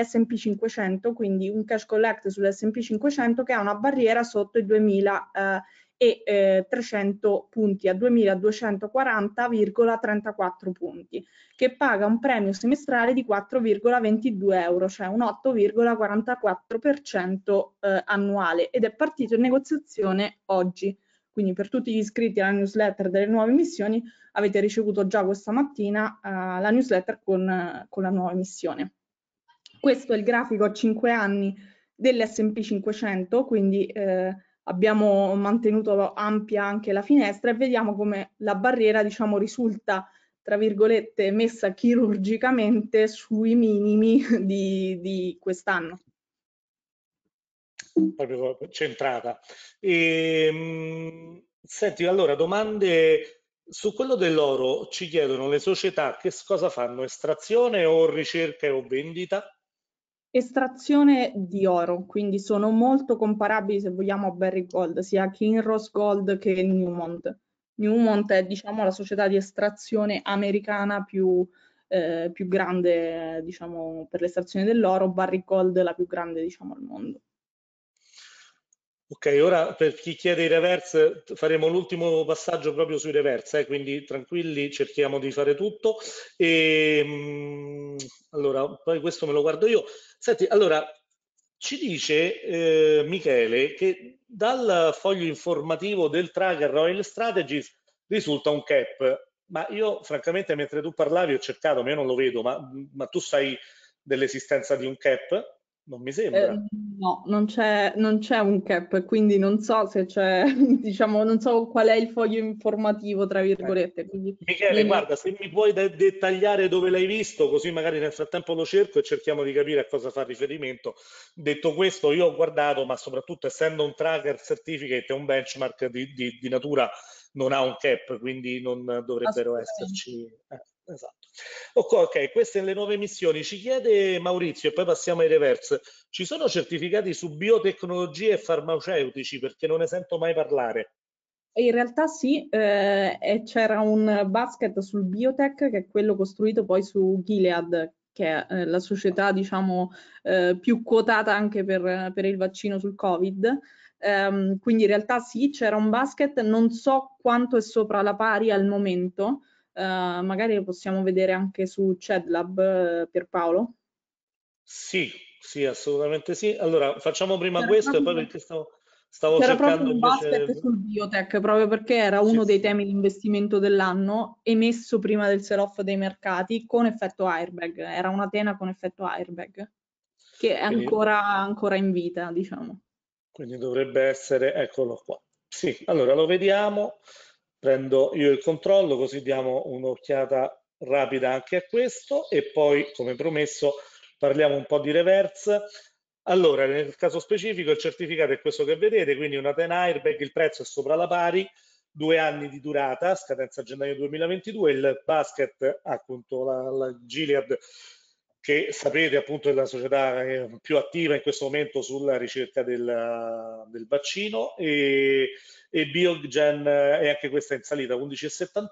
l'S&P 500, quindi un cash collect sull'S&P 500 che ha una barriera sotto i 2000 eh, e eh, 300 punti a 2240,34 punti, che paga un premio semestrale di 4,22 euro, cioè un 8,44% eh, annuale ed è partito in negoziazione oggi. Quindi per tutti gli iscritti alla newsletter delle nuove missioni avete ricevuto già questa mattina eh, la newsletter con, con la nuova missione. Questo è il grafico a 5 anni dell'S&P 500, quindi eh, abbiamo mantenuto ampia anche la finestra e vediamo come la barriera diciamo, risulta tra virgolette messa chirurgicamente sui minimi di, di quest'anno. Proprio centrata. E, ehm, senti, allora domande su quello dell'oro ci chiedono le società che cosa fanno, estrazione o ricerca o vendita? estrazione di oro, quindi sono molto comparabili se vogliamo a Barry Gold, sia Kinross Gold che Newmont. Newmont è diciamo la società di estrazione americana più, eh, più grande diciamo, per l'estrazione dell'oro, Barry Gold è la più grande diciamo, al mondo. Ok, ora per chi chiede i reverse faremo l'ultimo passaggio proprio sui reverse, eh, quindi tranquilli, cerchiamo di fare tutto. E, ehm, mh, allora, poi questo me lo guardo io. Senti, allora, ci dice eh, Michele che dal foglio informativo del Tracker Royal Strategies risulta un cap, ma io francamente mentre tu parlavi ho cercato, ma io non lo vedo, ma, ma tu sai dell'esistenza di un cap? Non mi sembra. Eh, no, non c'è, non c'è, un cap, quindi non so se c'è, diciamo, non so qual è il foglio informativo, tra eh, virgolette. Quindi... Michele, mi... guarda, se mi puoi de- dettagliare dove l'hai visto, così magari nel frattempo lo cerco e cerchiamo di capire a cosa fa riferimento. Detto questo, io ho guardato, ma soprattutto essendo un tracker certificate è un benchmark di, di, di natura, non ha un cap, quindi non dovrebbero esserci... Eh, esatto. Ok, queste sono le nuove missioni. Ci chiede Maurizio, e poi passiamo ai reverse. Ci sono certificati su biotecnologie e farmaceutici? Perché non ne sento mai parlare. In realtà sì, eh, c'era un basket sul biotech che è quello costruito poi su Gilead, che è eh, la società diciamo eh, più quotata anche per, per, il vaccino sul Covid. Um, quindi in realtà sì, c'era un basket, non so quanto è sopra la pari al momento, eh, magari lo possiamo vedere anche su CEDLAB, eh, Pierpaolo? Sì, sì, assolutamente sì. Allora, facciamo prima C'era questo proprio... e poi perché stavo, stavo C'era cercando proprio un invece... basket sul biotech, proprio perché era uno sì, dei sì. temi di investimento dell'anno, emesso prima del sell-off dei mercati con effetto airbag. Era un'Atena con effetto airbag, che è ancora, quindi... ancora in vita, diciamo. Quindi dovrebbe essere, eccolo qua. Sì, allora lo vediamo prendo io il controllo così diamo un'occhiata rapida anche a questo e poi come promesso parliamo un po' di reverse allora nel caso specifico il certificato è questo che vedete quindi una ten airbag il prezzo è sopra la pari due anni di durata scadenza gennaio 2022 il basket appunto la, la Gilead che sapete appunto è la società eh, più attiva in questo momento sulla ricerca del, del vaccino e e Biogen è eh, anche questa in salita 11,71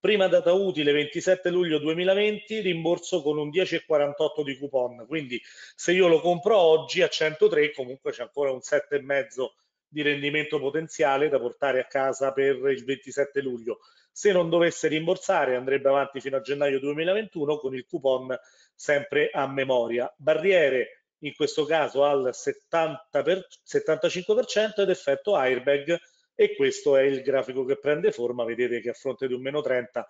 prima data utile 27 luglio 2020 rimborso con un 10,48 di coupon quindi se io lo compro oggi a 103 comunque c'è ancora un 7,5 di rendimento potenziale da portare a casa per il 27 luglio se non dovesse rimborsare andrebbe avanti fino a gennaio 2021 con il coupon sempre a memoria barriere in questo caso al 70 per, 75% ed effetto airbag e questo è il grafico che prende forma, vedete che a fronte di un meno 30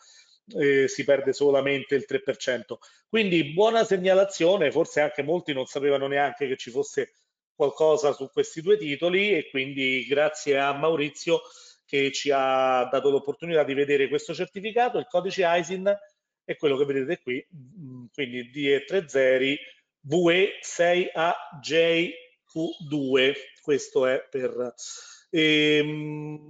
eh, si perde solamente il 3%. Quindi buona segnalazione, forse anche molti non sapevano neanche che ci fosse qualcosa su questi due titoli e quindi grazie a Maurizio che ci ha dato l'opportunità di vedere questo certificato, il codice ISIN è quello che vedete qui, mm, quindi DE30 VE6AJQ2, questo è per Ehm,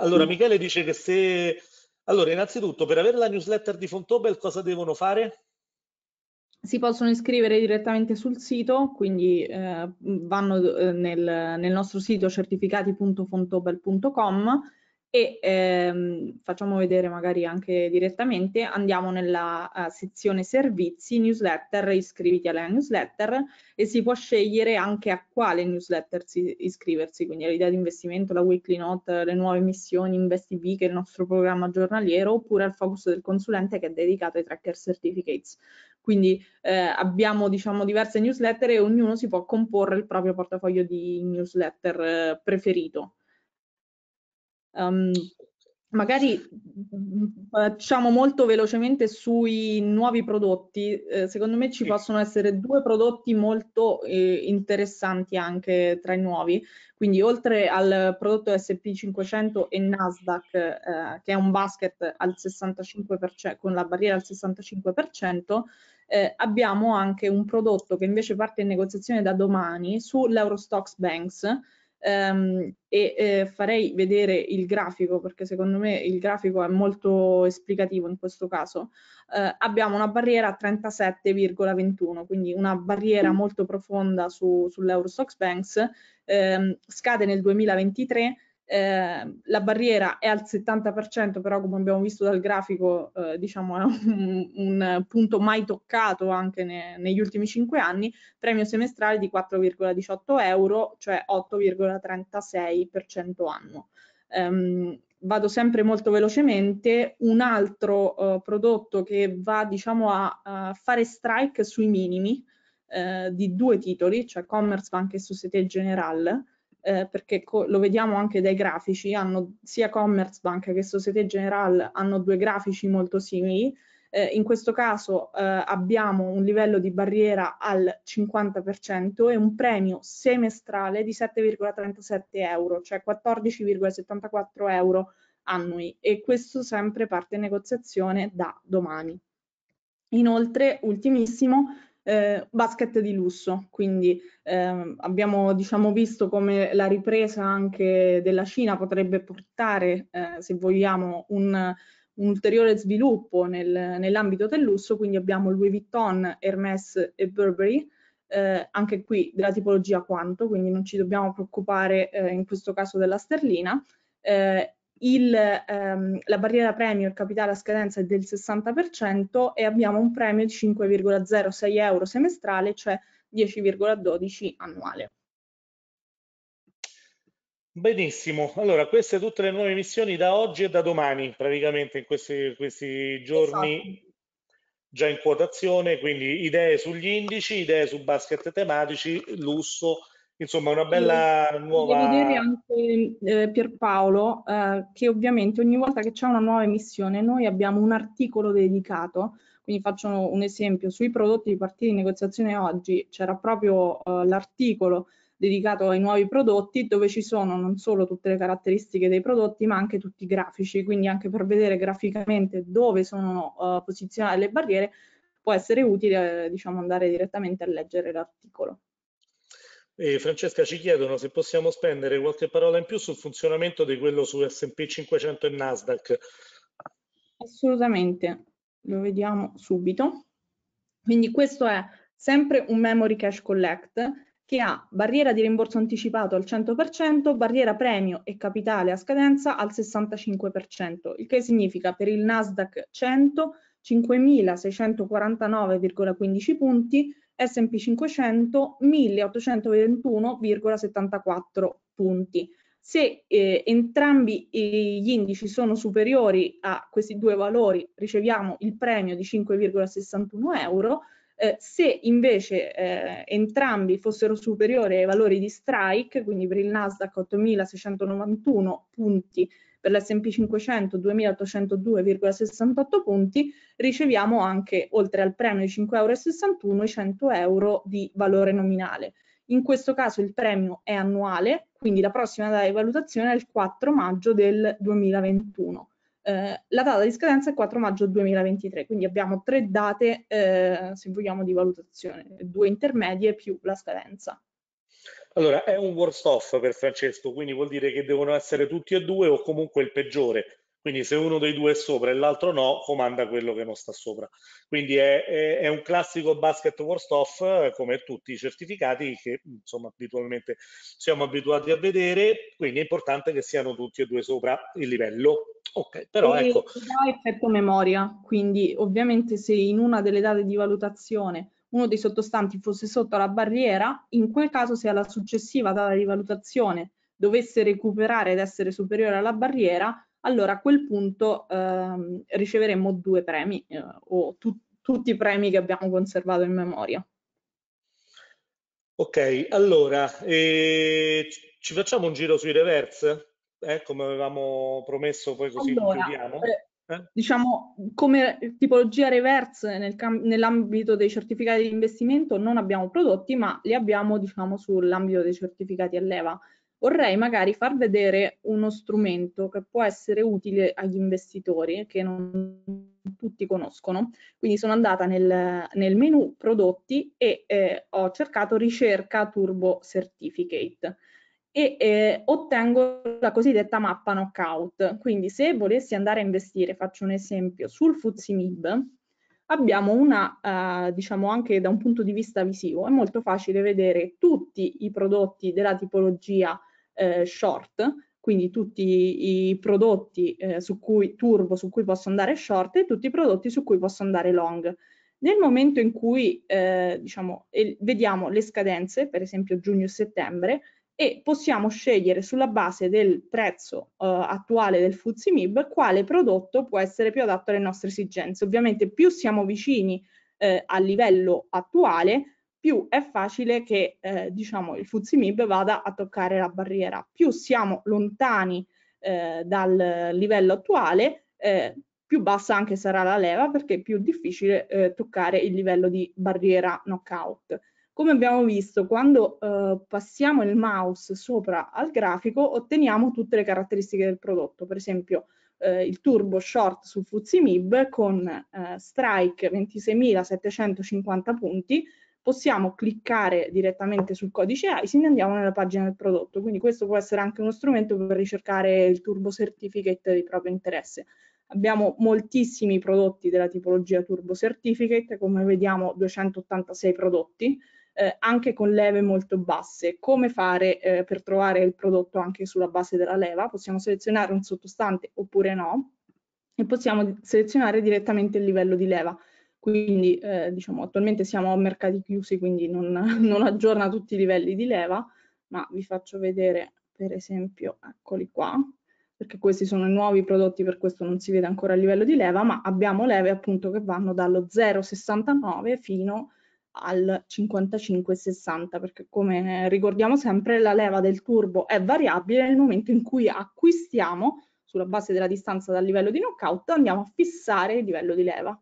allora, Michele dice che se... Allora, innanzitutto, per avere la newsletter di Fontobel, cosa devono fare? Si possono iscrivere direttamente sul sito, quindi eh, vanno eh, nel, nel nostro sito certificati.fontobel.com e ehm, facciamo vedere magari anche direttamente, andiamo nella uh, sezione servizi, newsletter, iscriviti alla newsletter e si può scegliere anche a quale newsletter iscriversi, quindi all'idea di investimento, la weekly note, le nuove missioni, InvestiB che è il nostro programma giornaliero oppure al focus del consulente che è dedicato ai tracker certificates. Quindi eh, abbiamo diciamo, diverse newsletter e ognuno si può comporre il proprio portafoglio di newsletter eh, preferito. Um, magari eh, facciamo molto velocemente sui nuovi prodotti. Eh, secondo me ci sì. possono essere due prodotti molto eh, interessanti anche tra i nuovi. Quindi oltre al prodotto SP500 e Nasdaq, eh, che è un basket al 65%, con la barriera al 65%, eh, abbiamo anche un prodotto che invece parte in negoziazione da domani sull'Eurostox Banks, Um, e eh, farei vedere il grafico perché secondo me il grafico è molto esplicativo in questo caso uh, abbiamo una barriera a 37,21 quindi una barriera mm. molto profonda su, sull'Eurostox Banks um, scade nel 2023 eh, la barriera è al 70%, però come abbiamo visto dal grafico, eh, diciamo è un, un, punto mai toccato anche ne, negli ultimi 5 anni, premio semestrale di 4,18 euro, cioè 8,36% annuo. Um, vado sempre molto velocemente, un altro uh, prodotto che va diciamo a, a fare strike sui minimi uh, di due titoli, cioè Commerzbank e Societe Generale, eh, perché lo vediamo anche dai grafici, hanno, sia Commerzbank che Societe Generale hanno due grafici molto simili, eh, in questo caso eh, abbiamo un livello di barriera al 50% e un premio semestrale di 7,37 euro, cioè 14,74 euro annui e questo sempre parte negoziazione da domani. Inoltre, ultimissimo, eh, basket di lusso, quindi eh, abbiamo diciamo, visto come la ripresa anche della Cina potrebbe portare, eh, se vogliamo, un, un ulteriore sviluppo nel, nell'ambito del lusso, quindi abbiamo Louis Vuitton, Hermes e Burberry, eh, anche qui della tipologia quanto, quindi non ci dobbiamo preoccupare eh, in questo caso della sterlina, eh, il, ehm, la barriera premio, il capitale a scadenza è del 60% e abbiamo un premio di 5,06 euro semestrale, cioè 10,12 annuale. Benissimo, allora queste tutte le nuove missioni da oggi e da domani praticamente in questi, questi giorni esatto. già in quotazione, quindi idee sugli indici, idee su basket tematici, lusso Insomma, una bella nuova... Devo dire anche eh, Pierpaolo eh, che ovviamente ogni volta che c'è una nuova emissione noi abbiamo un articolo dedicato, quindi faccio un esempio, sui prodotti di partiti di negoziazione oggi c'era proprio eh, l'articolo dedicato ai nuovi prodotti dove ci sono non solo tutte le caratteristiche dei prodotti ma anche tutti i grafici, quindi anche per vedere graficamente dove sono uh, posizionate le barriere può essere utile eh, diciamo, andare direttamente a leggere l'articolo. E Francesca ci chiedono se possiamo spendere qualche parola in più sul funzionamento di quello su S&P 500 e Nasdaq. Assolutamente, lo vediamo subito. Quindi questo è sempre un Memory Cash Collect che ha barriera di rimborso anticipato al 100%, barriera premio e capitale a scadenza al 65%, il che significa per il Nasdaq 100 5.649,15 punti, S&P 500 1821,74 punti. Se eh, entrambi eh, gli indici sono superiori a questi due valori riceviamo il premio di 5,61 euro, eh, se invece eh, entrambi fossero superiori ai valori di strike, quindi per il Nasdaq 8.691 punti per l'S&P 500 2802,68 punti, riceviamo anche, oltre al premio di 5,61 euro, i 100 euro di valore nominale. In questo caso il premio è annuale, quindi la prossima data di valutazione è il 4 maggio del 2021. Eh, la data di scadenza è il 4 maggio 2023, quindi abbiamo tre date, eh, se vogliamo, di valutazione, due intermedie più la scadenza. Allora, è un worst off per Francesco, quindi vuol dire che devono essere tutti e due o comunque il peggiore. Quindi se uno dei due è sopra e l'altro no, comanda quello che non sta sopra. Quindi è, è, è un classico basket worst off, come tutti i certificati che insomma abitualmente siamo abituati a vedere, quindi è importante che siano tutti e due sopra il livello. Ok, però e ecco. Ha effetto memoria, quindi ovviamente se in una delle date di valutazione uno dei sottostanti fosse sotto la barriera, in quel caso se alla successiva data di valutazione dovesse recuperare ed essere superiore alla barriera, allora a quel punto ehm, riceveremmo due premi eh, o tu tutti i premi che abbiamo conservato in memoria. Ok, allora eh, ci facciamo un giro sui reverse, eh, come avevamo promesso, poi così allora, chiudiamo. Eh, eh? diciamo come tipologia reverse nel nell'ambito dei certificati di investimento non abbiamo prodotti ma li abbiamo diciamo sull'ambito dei certificati a leva vorrei magari far vedere uno strumento che può essere utile agli investitori che non tutti conoscono quindi sono andata nel, nel menu prodotti e eh, ho cercato ricerca turbo certificate e eh, ottengo la cosiddetta mappa knockout. Quindi se volessi andare a investire, faccio un esempio, sul Fuzimib, abbiamo una, eh, diciamo anche da un punto di vista visivo, è molto facile vedere tutti i prodotti della tipologia eh, short, quindi tutti i prodotti eh, su cui turbo su cui posso andare short e tutti i prodotti su cui posso andare long. Nel momento in cui eh, diciamo, vediamo le scadenze, per esempio giugno-settembre, e possiamo scegliere sulla base del prezzo eh, attuale del FUZIMIB quale prodotto può essere più adatto alle nostre esigenze. Ovviamente più siamo vicini eh, al livello attuale, più è facile che eh, diciamo, il FUZIMIB vada a toccare la barriera. Più siamo lontani eh, dal livello attuale, eh, più bassa anche sarà la leva perché è più difficile eh, toccare il livello di barriera knockout. Come abbiamo visto, quando eh, passiamo il mouse sopra al grafico otteniamo tutte le caratteristiche del prodotto, per esempio eh, il turbo short su Fuzimib con eh, strike 26.750 punti, possiamo cliccare direttamente sul codice ISIN e andiamo nella pagina del prodotto, quindi questo può essere anche uno strumento per ricercare il turbo certificate di proprio interesse. Abbiamo moltissimi prodotti della tipologia Turbo Certificate, come vediamo 286 prodotti, eh, anche con leve molto basse. Come fare eh, per trovare il prodotto anche sulla base della leva? Possiamo selezionare un sottostante oppure no e possiamo selezionare direttamente il livello di leva. Quindi eh, diciamo attualmente siamo a mercati chiusi quindi non, non aggiorna tutti i livelli di leva ma vi faccio vedere per esempio eccoli qua perché questi sono i nuovi prodotti, per questo non si vede ancora il livello di leva, ma abbiamo leve appunto che vanno dallo 0,69 fino a al 55-60 perché come ricordiamo sempre la leva del turbo è variabile nel momento in cui acquistiamo sulla base della distanza dal livello di knockout andiamo a fissare il livello di leva.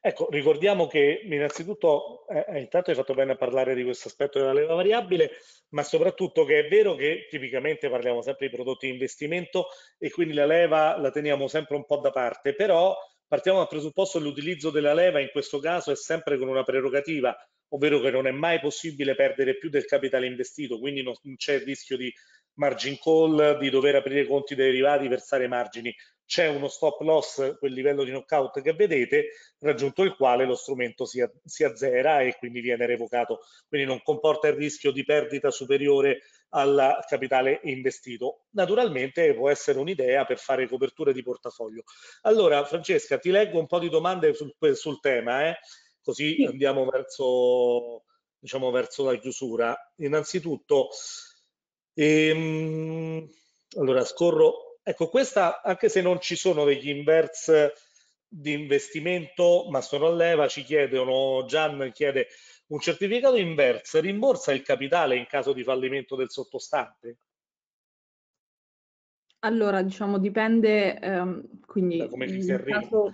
Ecco, ricordiamo che innanzitutto eh, eh, intanto hai fatto bene a parlare di questo aspetto della leva variabile, ma soprattutto che è vero che tipicamente parliamo sempre di prodotti di investimento e quindi la leva la teniamo sempre un po' da parte, però Partiamo dal presupposto che l'utilizzo della leva in questo caso è sempre con una prerogativa, ovvero che non è mai possibile perdere più del capitale investito, quindi non c'è il rischio di margin call, di dover aprire conti derivati, versare margini. C'è uno stop loss, quel livello di knockout che vedete, raggiunto il quale lo strumento si, si azzera e quindi viene revocato. Quindi non comporta il rischio di perdita superiore al capitale investito. Naturalmente può essere un'idea per fare coperture di portafoglio. Allora Francesca ti leggo un po' di domande sul, sul tema, eh? così sì. andiamo verso, diciamo, verso la chiusura. Innanzitutto, ehm, allora scorro, ecco questa anche se non ci sono degli inverse di investimento ma sono a leva, ci chiedono, Gian chiede un certificato inverse rimborsa il capitale in caso di fallimento del sottostante? Allora, diciamo, dipende, ehm, quindi... Da come ti si arriva. Caso...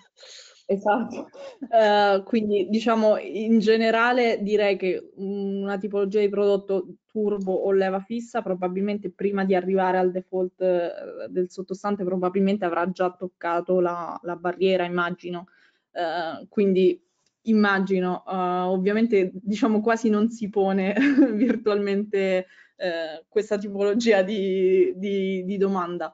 Esatto, uh, quindi diciamo in generale direi che una tipologia di prodotto turbo o leva fissa probabilmente prima di arrivare al default eh, del sottostante probabilmente avrà già toccato la, la barriera, immagino. Uh, quindi immagino, uh, ovviamente diciamo quasi non si pone virtualmente eh, questa tipologia di, di, di, domanda.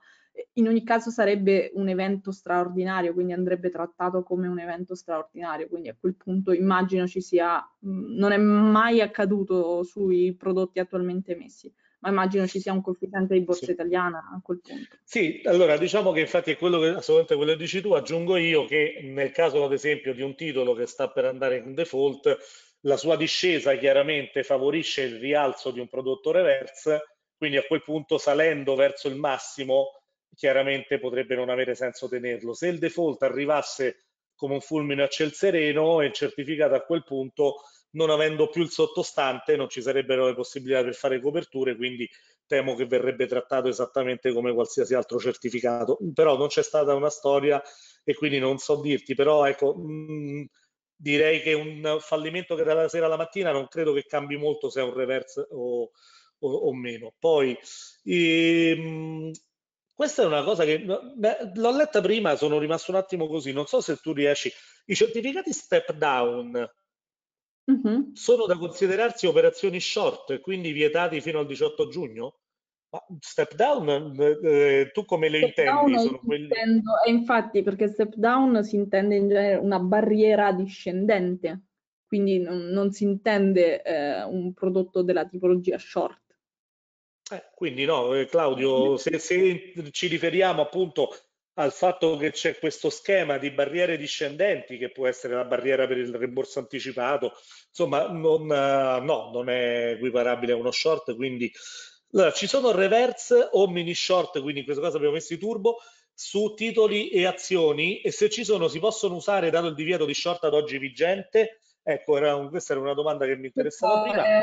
In ogni caso sarebbe un evento straordinario, quindi andrebbe trattato come un evento straordinario, quindi a quel punto immagino ci sia, mh, mm, non è mai accaduto sui prodotti attualmente emessi ma immagino ci sia un coefficiente di borsa sì. italiana a quel punto. Sì, allora diciamo che infatti è quello che, assolutamente quello che dici tu, aggiungo io che nel caso ad esempio di un titolo che sta per andare in default, la sua discesa chiaramente favorisce il rialzo di un prodotto reverse, quindi a quel punto salendo verso il massimo chiaramente potrebbe non avere senso tenerlo. Se il default arrivasse come un fulmine a ciel sereno e certificato a quel punto non avendo più il sottostante non ci sarebbero le possibilità per fare coperture, quindi temo che verrebbe trattato esattamente come qualsiasi altro certificato. Però non c'è stata una storia e quindi non so dirti, però ecco, mh, mm, direi che un fallimento che dalla sera alla mattina non credo che cambi molto se è un reverse o, o, o meno. Poi, ehm, questa è una cosa che l'ho letta prima, sono rimasto un attimo così, non so se tu riesci. I certificati step down Mh-mh. Sono da considerarsi operazioni short, quindi vietati fino al 18 giugno? Ma step down, eh, tu come le Step intendi? io Sono quelli... intendo, e infatti perché step down si intende in genere una barriera discendente, quindi non, non si intende eh, un prodotto della tipologia short. Eh, quindi no, eh, Claudio, se, se ci riferiamo appunto al fatto che c'è questo schema di barriere discendenti che può essere la barriera per il rimborso anticipato, insomma non, eh, no, non è equiparabile a uno short, quindi allora, ci sono reverse o mini short, quindi in questo caso abbiamo messo i turbo, su titoli e azioni e se ci sono si possono usare, dato il divieto di short ad oggi vigente, Ecco, era un, questa era una domanda che mi interessava prima. È,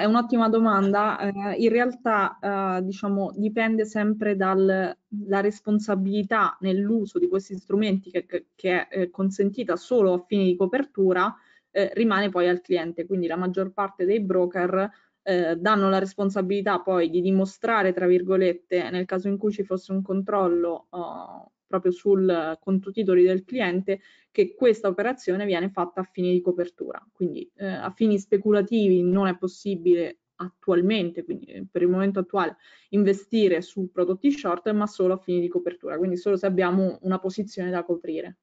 un'ottima, un domanda. Eh, in realtà, eh, diciamo, dipende sempre dalla responsabilità nell'uso di questi strumenti che, che, è eh, consentita solo a fini di copertura, eh, rimane poi al cliente. Quindi la maggior parte dei broker eh, danno la responsabilità poi di dimostrare, tra virgolette, nel caso in cui ci fosse un controllo oh, proprio sul conto titoli del cliente che questa operazione viene fatta a fini di copertura. Quindi eh, a fini speculativi non è possibile attualmente, quindi eh, per il momento attuale, investire su prodotti short, ma solo a fini di copertura, quindi solo se abbiamo una posizione da coprire.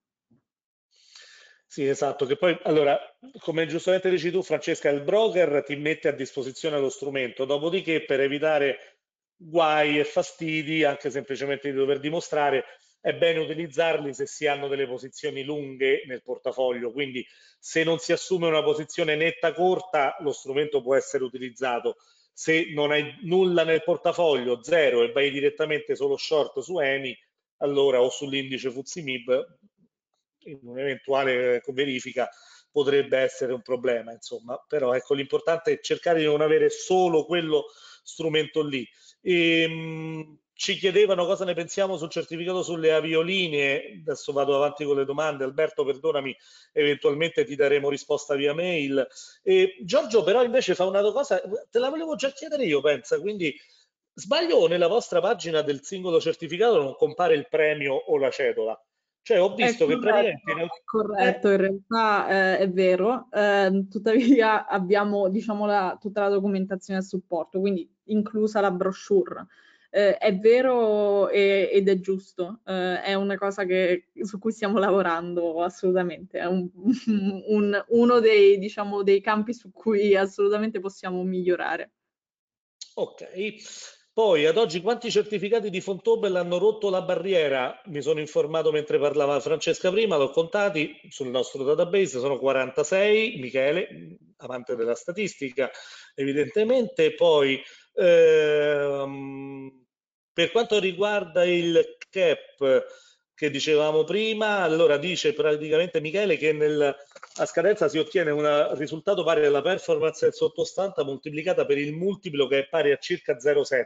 Sì, esatto, che poi allora, come giustamente dici tu Francesca, il broker ti mette a disposizione lo strumento, dopodiché per evitare guai e fastidi, anche semplicemente di dover dimostrare, è bene utilizzarli se si hanno delle posizioni lunghe nel portafoglio, quindi se non si assume una posizione netta corta lo strumento può essere utilizzato, se non hai nulla nel portafoglio, zero e vai direttamente solo short su EMI, allora o sull'indice FUZIMIB in un'eventuale verifica potrebbe essere un problema, insomma, però ecco l'importante è cercare di non avere solo quello strumento lì. E, ehm, ci chiedevano cosa ne pensiamo sul certificato sulle aviolinee. Adesso vado avanti con le domande. Alberto, perdonami, eventualmente ti daremo risposta via mail. E Giorgio, però, invece fa una cosa, te la volevo già chiedere io, pensa. Quindi, sbaglio nella vostra pagina del singolo certificato non compare il premio o la cedola? Cioè, ho visto è che corretto, praticamente. Corretto, in realtà eh, è vero, eh, tuttavia abbiamo diciamo, la, tutta la documentazione a supporto, quindi inclusa la brochure eh, è vero e, ed è giusto, eh, è una cosa che, su cui stiamo lavorando assolutamente, è un, un, uno dei, diciamo, dei campi su cui assolutamente possiamo migliorare. Ok, poi ad oggi quanti certificati di Fontobel hanno rotto la barriera? Mi sono informato mentre parlava Francesca prima, l'ho contati sul nostro database, sono 46, Michele, amante della statistica, evidentemente, poi Ehm, per quanto riguarda il cap che dicevamo prima, allora dice praticamente Michele che nel, a scadenza si ottiene un risultato pari alla performance del sottostante moltiplicata per il multiplo che è pari a circa 0,7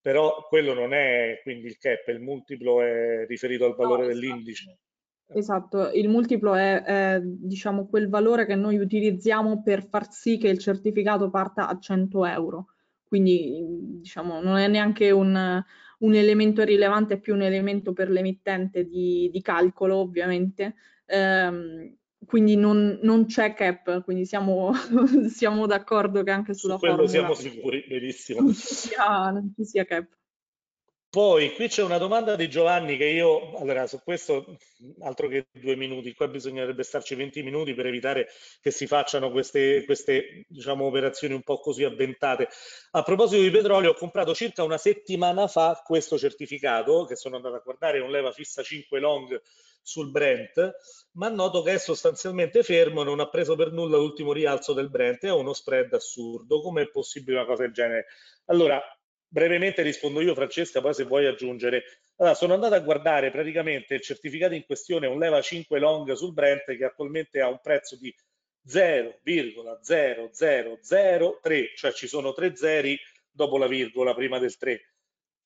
però quello non è quindi il cap, il multiplo è riferito al valore no, dell'indice. Esatto. esatto, il multiplo è, è, diciamo quel valore che noi utilizziamo per far sì che il certificato parta a 100 euro quindi diciamo, non è neanche un, un, elemento rilevante, è più un elemento per l'emittente di, di calcolo ovviamente. Ehm, quindi non, non, c'è cap, quindi siamo, siamo, d'accordo che anche sulla Su quello formula... siamo sicuri, benissimo. Non ci sia, non ci sia cap. Poi qui c'è una domanda di Giovanni che io, allora su questo altro che due minuti, qua bisognerebbe starci 20 minuti per evitare che si facciano queste, queste diciamo, operazioni un po' così avventate. A proposito di petrolio, ho comprato circa una settimana fa questo certificato che sono andato a guardare, un leva fissa 5 long sul Brent, ma noto che è sostanzialmente fermo, non ha preso per nulla l'ultimo rialzo del Brent è uno spread assurdo. Com'è possibile una cosa del genere? Allora, brevemente rispondo io Francesca poi se vuoi aggiungere allora, sono andato a guardare praticamente il certificato in questione un leva 5 long sul Brent che attualmente ha un prezzo di 0,0003 cioè ci sono tre zeri dopo la virgola prima del 3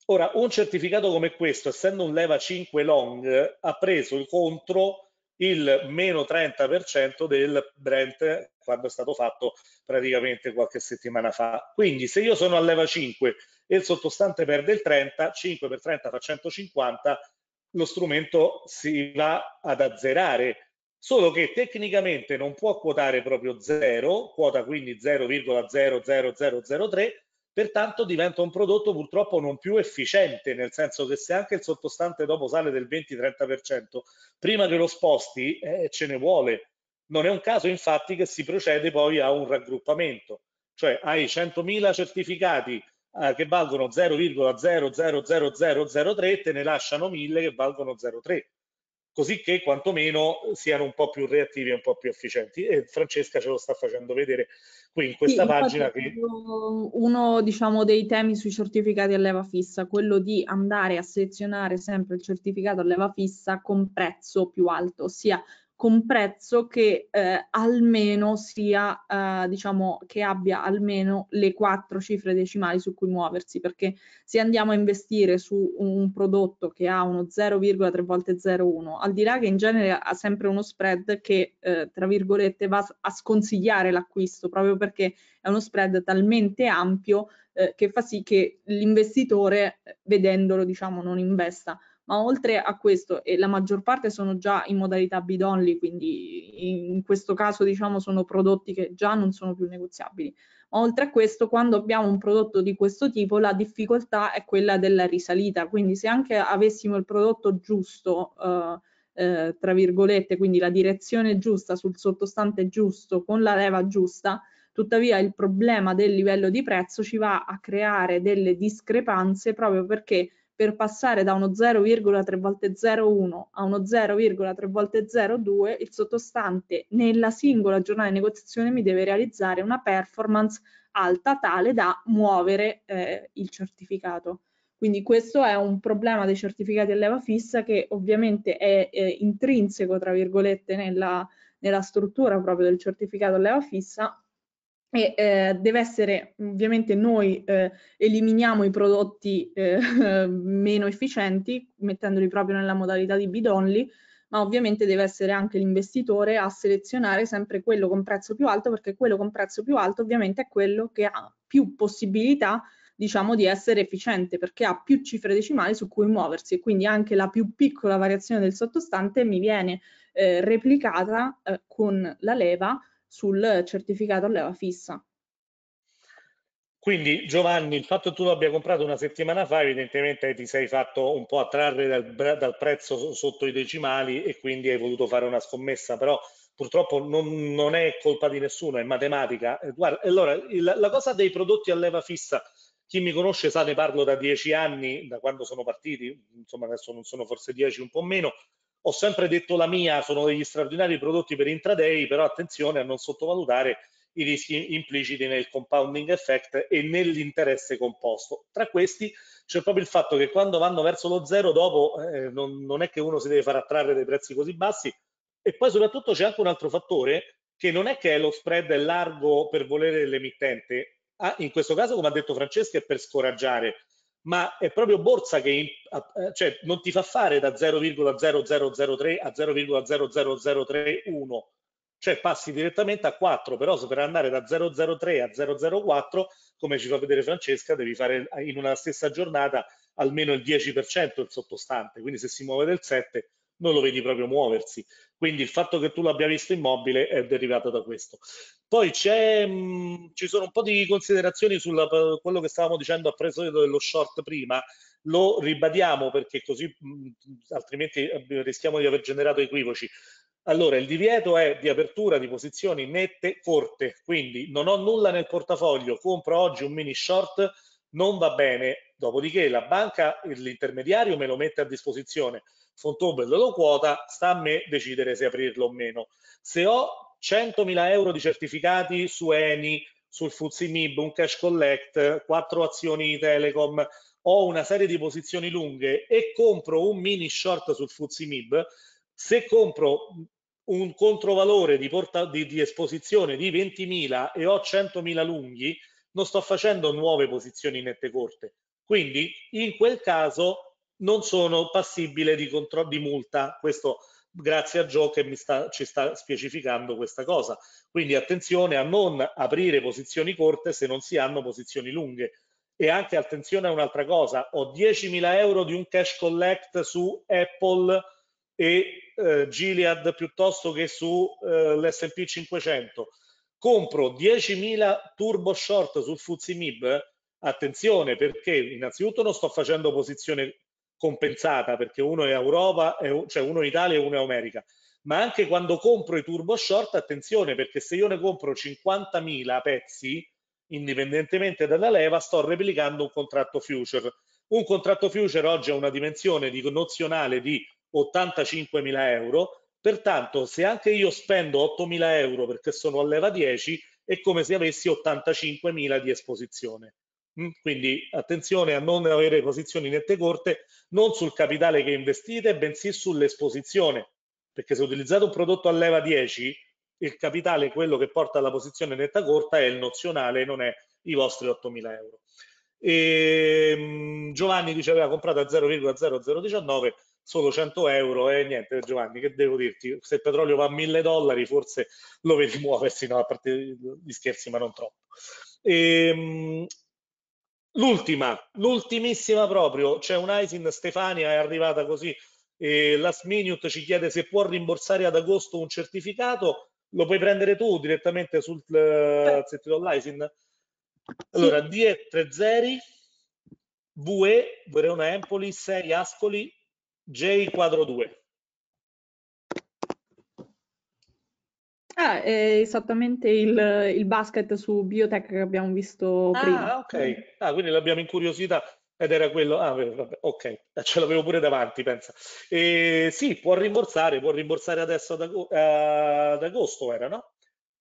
ora un certificato come questo essendo un leva 5 long ha preso il contro il meno 30% del Brent quando è stato fatto praticamente qualche settimana fa. Quindi se io sono a leva 5 e il sottostante perde il 30, 5 per 30 fa 150, lo strumento si va ad azzerare, solo che tecnicamente non può quotare proprio 0, quota quindi 0,00003, pertanto diventa un prodotto purtroppo non più efficiente, nel senso che se anche il sottostante dopo sale del 20-30%, prima che lo sposti eh, ce ne vuole. Non è un caso infatti che si procede poi a un raggruppamento, cioè hai 100.000 certificati eh, che valgono 0,000003 te ne lasciano 1000 che valgono 0,3 così che quantomeno siano un po' più reattivi e un po' più efficienti e Francesca ce lo sta facendo vedere qui in questa sì, pagina che... uno diciamo dei temi sui certificati a leva fissa quello di andare a selezionare sempre il certificato a leva fissa con prezzo più alto ossia con prezzo che eh, almeno sia, eh, diciamo, che abbia almeno le quattro cifre decimali su cui muoversi, perché se andiamo a investire su un prodotto che ha uno 0,3 volte 0,1, al di là che in genere ha sempre uno spread che, eh, tra virgolette, va a sconsigliare l'acquisto, proprio perché è uno spread talmente ampio eh, che fa sì che l'investitore, vedendolo, diciamo, non investa ma oltre a questo, e la maggior parte sono già in modalità bid only, quindi in questo caso diciamo sono prodotti che già non sono più negoziabili. Ma oltre a questo, quando abbiamo un prodotto di questo tipo, la difficoltà è quella della risalita, quindi se anche avessimo il prodotto giusto, eh, eh, tra virgolette, quindi la direzione giusta sul sottostante giusto, con la leva giusta, Tuttavia il problema del livello di prezzo ci va a creare delle discrepanze proprio perché per passare da uno 0,3 volte 0,1 a uno 0,3 volte 0,2 il sottostante nella singola giornata di negoziazione mi deve realizzare una performance alta tale da muovere eh, il certificato. Quindi questo è un problema dei certificati a leva fissa che ovviamente è, è intrinseco, tra virgolette, nella, nella struttura proprio del certificato a leva fissa, e eh, deve essere ovviamente noi eh, eliminiamo i prodotti eh, meno efficienti mettendoli proprio nella modalità di bid only ma ovviamente deve essere anche l'investitore a selezionare sempre quello con prezzo più alto perché quello con prezzo più alto ovviamente è quello che ha più possibilità diciamo di essere efficiente perché ha più cifre decimali su cui muoversi e quindi anche la più piccola variazione del sottostante mi viene eh, replicata eh, con la leva sul certificato a leva fissa. Quindi Giovanni, il fatto che tu l'abbia comprato una settimana fa, evidentemente ti sei fatto un po' attrarre dal, dal, prezzo sotto i decimali e quindi hai voluto fare una scommessa, però purtroppo non, non è colpa di nessuno, è matematica. Eh, guarda, allora, il, la cosa dei prodotti a leva fissa, chi mi conosce sa ne parlo da dieci anni, da quando sono partiti, insomma adesso non sono forse dieci, un po' meno, ho sempre detto la mia, sono degli straordinari prodotti per intraday, però attenzione a non sottovalutare i rischi impliciti nel compounding effect e nell'interesse composto. Tra questi c'è proprio il fatto che quando vanno verso lo zero dopo eh, non, non, è che uno si deve far attrarre dei prezzi così bassi e poi soprattutto c'è anche un altro fattore che non è che lo spread è largo per volere dell'emittente, ah, in questo caso come ha detto Francesca è per scoraggiare, ma è proprio borsa che eh, cioè, non ti fa fare da 0,0003 a 0,00031, cioè passi direttamente a 4, però se per andare da 003 a 004, come ci fa vedere Francesca, devi fare in una stessa giornata almeno il 10% il sottostante, quindi se si muove del 7 non lo vedi proprio muoversi. Quindi il fatto che tu l'abbia visto immobile è derivato da questo. Poi mh, mm, ci sono un po' di considerazioni su eh, quello che stavamo dicendo a preso dello short prima, lo ribadiamo perché così mh, mm, altrimenti eh, rischiamo di aver generato equivoci. Allora, il divieto è di apertura di posizioni nette corte, quindi non ho nulla nel portafoglio, compro oggi un mini short non va bene, dopodiché la banca, l'intermediario me lo mette a disposizione, Fontobel lo quota, sta a me decidere se aprirlo o meno. Se ho 100.000 euro di certificati su Eni, sul Fuzimib, un cash collect, quattro azioni Telecom, ho una serie di posizioni lunghe e compro un mini short sul Fuzimib, se compro un controvalore di, porta, di, di esposizione di 20.000 e ho 100.000 lunghi, non sto facendo nuove posizioni nette corte. Quindi in quel caso non sono passibile di, contro- di multa. Questo grazie a Joe che mi sta, ci sta specificando questa cosa. Quindi attenzione a non aprire posizioni corte se non si hanno posizioni lunghe. E anche attenzione a un'altra cosa, ho 10.000 euro di un cash collect su Apple e eh, Gilead piuttosto che sull'SP eh, 500 compro 10.000 turbo short sul Fuzzi Mib, attenzione perché innanzitutto non sto facendo posizione compensata perché uno è Europa, cioè uno è Italia e uno è America, ma anche quando compro i turbo short, attenzione perché se io ne compro 50.000 pezzi, indipendentemente dalla leva, sto replicando un contratto future. Un contratto future oggi ha una dimensione di nozionale di 85.000 euro, Pertanto, se anche io spendo 8.000 euro perché sono a leva 10, è come se avessi 85.000 di esposizione. Mm, quindi attenzione a non avere posizioni nette corte non sul capitale che investite, bensì sull'esposizione. Perché se utilizzate un prodotto a leva 10, il capitale, quello che porta alla posizione netta corta, è il nozionale, non è i vostri 8.000 euro. E, ehm, Giovanni dice aveva comprato a 0,0019 solo 100 euro e eh, niente Giovanni che devo dirti se il petrolio va a 1000 dollari forse lo vedi muoversi no a parte gli scherzi ma non troppo ehm, l'ultima l'ultimissima proprio c'è un ISIN Stefania è arrivata così eh, last minute ci chiede se può rimborsare ad agosto un certificato lo puoi prendere tu direttamente sul uh, eh, sito dell'ISIN allora de 30 VE Verona Empoli 6 Ascoli J quadro 2. Ah, è esattamente il, il, basket su biotech che abbiamo visto ah, prima. ok. Ah, quindi l'abbiamo incuriosita ed era quello. Ah, vabbè, ok, eh, ce l'avevo pure davanti, pensa. E, sì, può rimborsare, può rimborsare adesso ad, eh, ad agosto, era, no?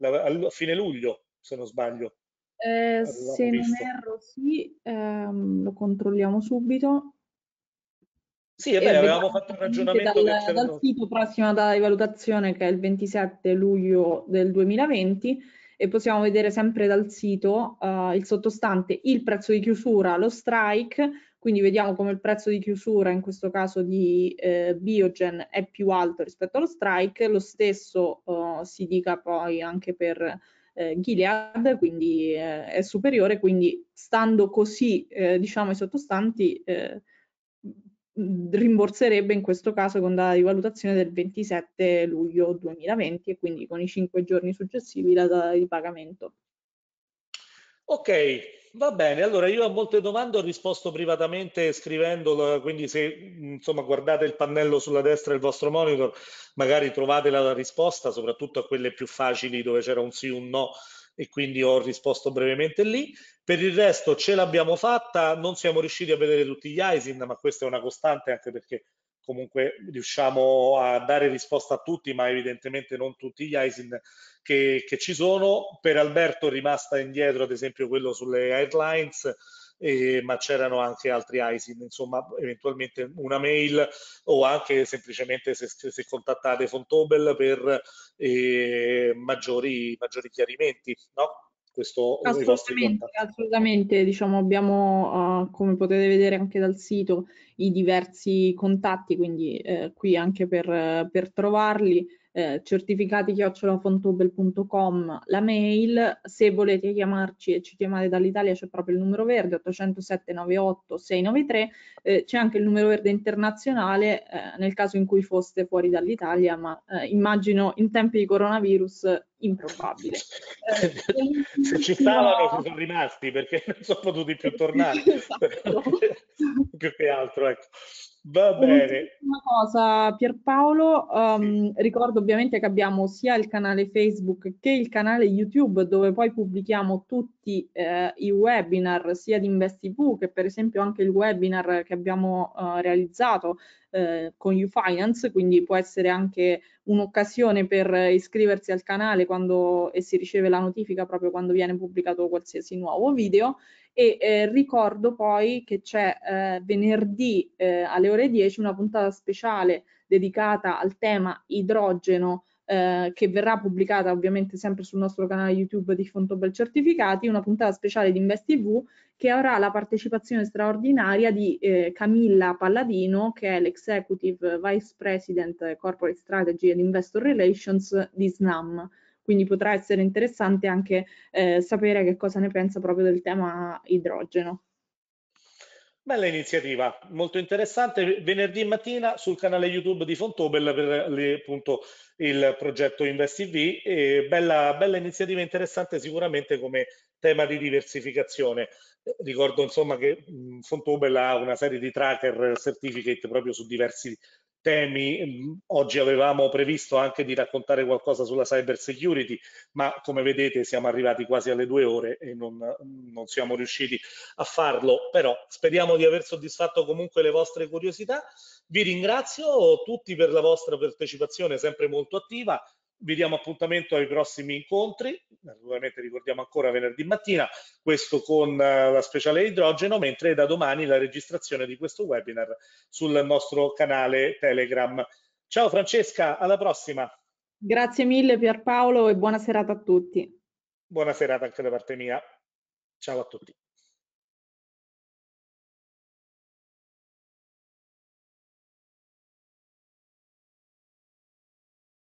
a fine luglio, se non sbaglio. Eh, se non erro, sì, ehm, lo controlliamo subito. Sì, è vero, avevamo fatto un ragionamento dal, che dal sito prossima data di valutazione che è il 27 luglio del 2020 e possiamo vedere sempre dal sito uh, il sottostante, il prezzo di chiusura, lo strike, quindi vediamo come il prezzo di chiusura in questo caso di eh, Biogen è più alto rispetto allo strike, lo stesso uh, si dica poi anche per eh, Gilead, quindi eh, è superiore, quindi stando così eh, diciamo i sottostanti rimborserebbe in questo caso con data di valutazione del 27 luglio 2020 e quindi con i 5 giorni successivi la data di pagamento. Ok, Va bene, allora io a molte domande ho risposto privatamente scrivendolo, quindi se insomma, guardate il pannello sulla destra del vostro monitor, magari trovate la risposta, soprattutto a quelle più facili dove c'era un sì o un no e quindi ho risposto brevemente lì. Per il resto ce l'abbiamo fatta, non siamo riusciti a vedere tutti gli ISIN, ma questa è una costante anche perché comunque riusciamo a dare risposta a tutti, ma evidentemente non tutti gli ISIN che, che ci sono. Per Alberto è rimasta indietro ad esempio quello sulle airlines, eh, ma c'erano anche altri ISIN, insomma eventualmente una mail o anche semplicemente se, se contattate Fontobel per eh, maggiori, maggiori chiarimenti, no? questo assolutamente, assolutamente diciamo abbiamo uh, come potete vedere anche dal sito i diversi contatti quindi uh, qui anche per, per trovarli eh, certificati-fontobel.com la mail, se volete chiamarci e ci chiamate dall'Italia c'è proprio il numero verde 807 98 693, eh, c'è anche il numero verde internazionale eh, nel caso in cui foste fuori dall'Italia, ma eh, immagino in tempi di coronavirus improbabile. Eh, se ci stavano sono rimasti perché non sono potuti più tornare. esatto. più che altro, ecco. Va bene. Una cosa, Pierpaolo, um, sì. ricordo ovviamente che abbiamo sia il canale Facebook che il canale YouTube dove poi pubblichiamo tutti tutti eh, i webinar sia di InvestEV che per esempio anche il webinar che abbiamo eh, realizzato eh, con UFinance, quindi può essere anche un'occasione per iscriversi al canale quando, e si riceve la notifica proprio quando viene pubblicato qualsiasi nuovo video e eh, ricordo poi che c'è eh, venerdì eh, alle ore 10 una puntata speciale dedicata al tema idrogeno eh, che verrà pubblicata ovviamente sempre sul nostro canale YouTube di Fontobel Certificati, una puntata speciale di Invest che avrà la partecipazione straordinaria di eh, Camilla Palladino, che è l'Executive Vice President Corporate Strategy and Investor Relations di SNAM quindi potrà essere interessante anche eh, sapere che cosa ne pensa proprio del tema idrogeno. Bella iniziativa, molto interessante. Venerdì mattina sul canale YouTube di Fontobel per le, eh, appunto il progetto InvestTV. E bella, bella iniziativa interessante sicuramente come tema di diversificazione. Eh, ricordo insomma che Fontobel ha una serie di tracker certificate proprio su diversi temi. Mm, oggi avevamo previsto anche di raccontare qualcosa sulla cyber security, ma come vedete siamo arrivati quasi alle due ore e non, mm, non siamo riusciti a farlo, però speriamo di aver soddisfatto comunque le vostre curiosità. Vi ringrazio tutti per la vostra partecipazione sempre molto attiva vi diamo appuntamento ai prossimi incontri, naturalmente ricordiamo ancora venerdì mattina, questo con eh, la speciale idrogeno, mentre da domani la registrazione di questo webinar sul nostro canale Telegram. Ciao Francesca, alla prossima. Grazie mille Pierpaolo e buona serata a tutti. Buona serata anche da parte mia. Ciao a tutti.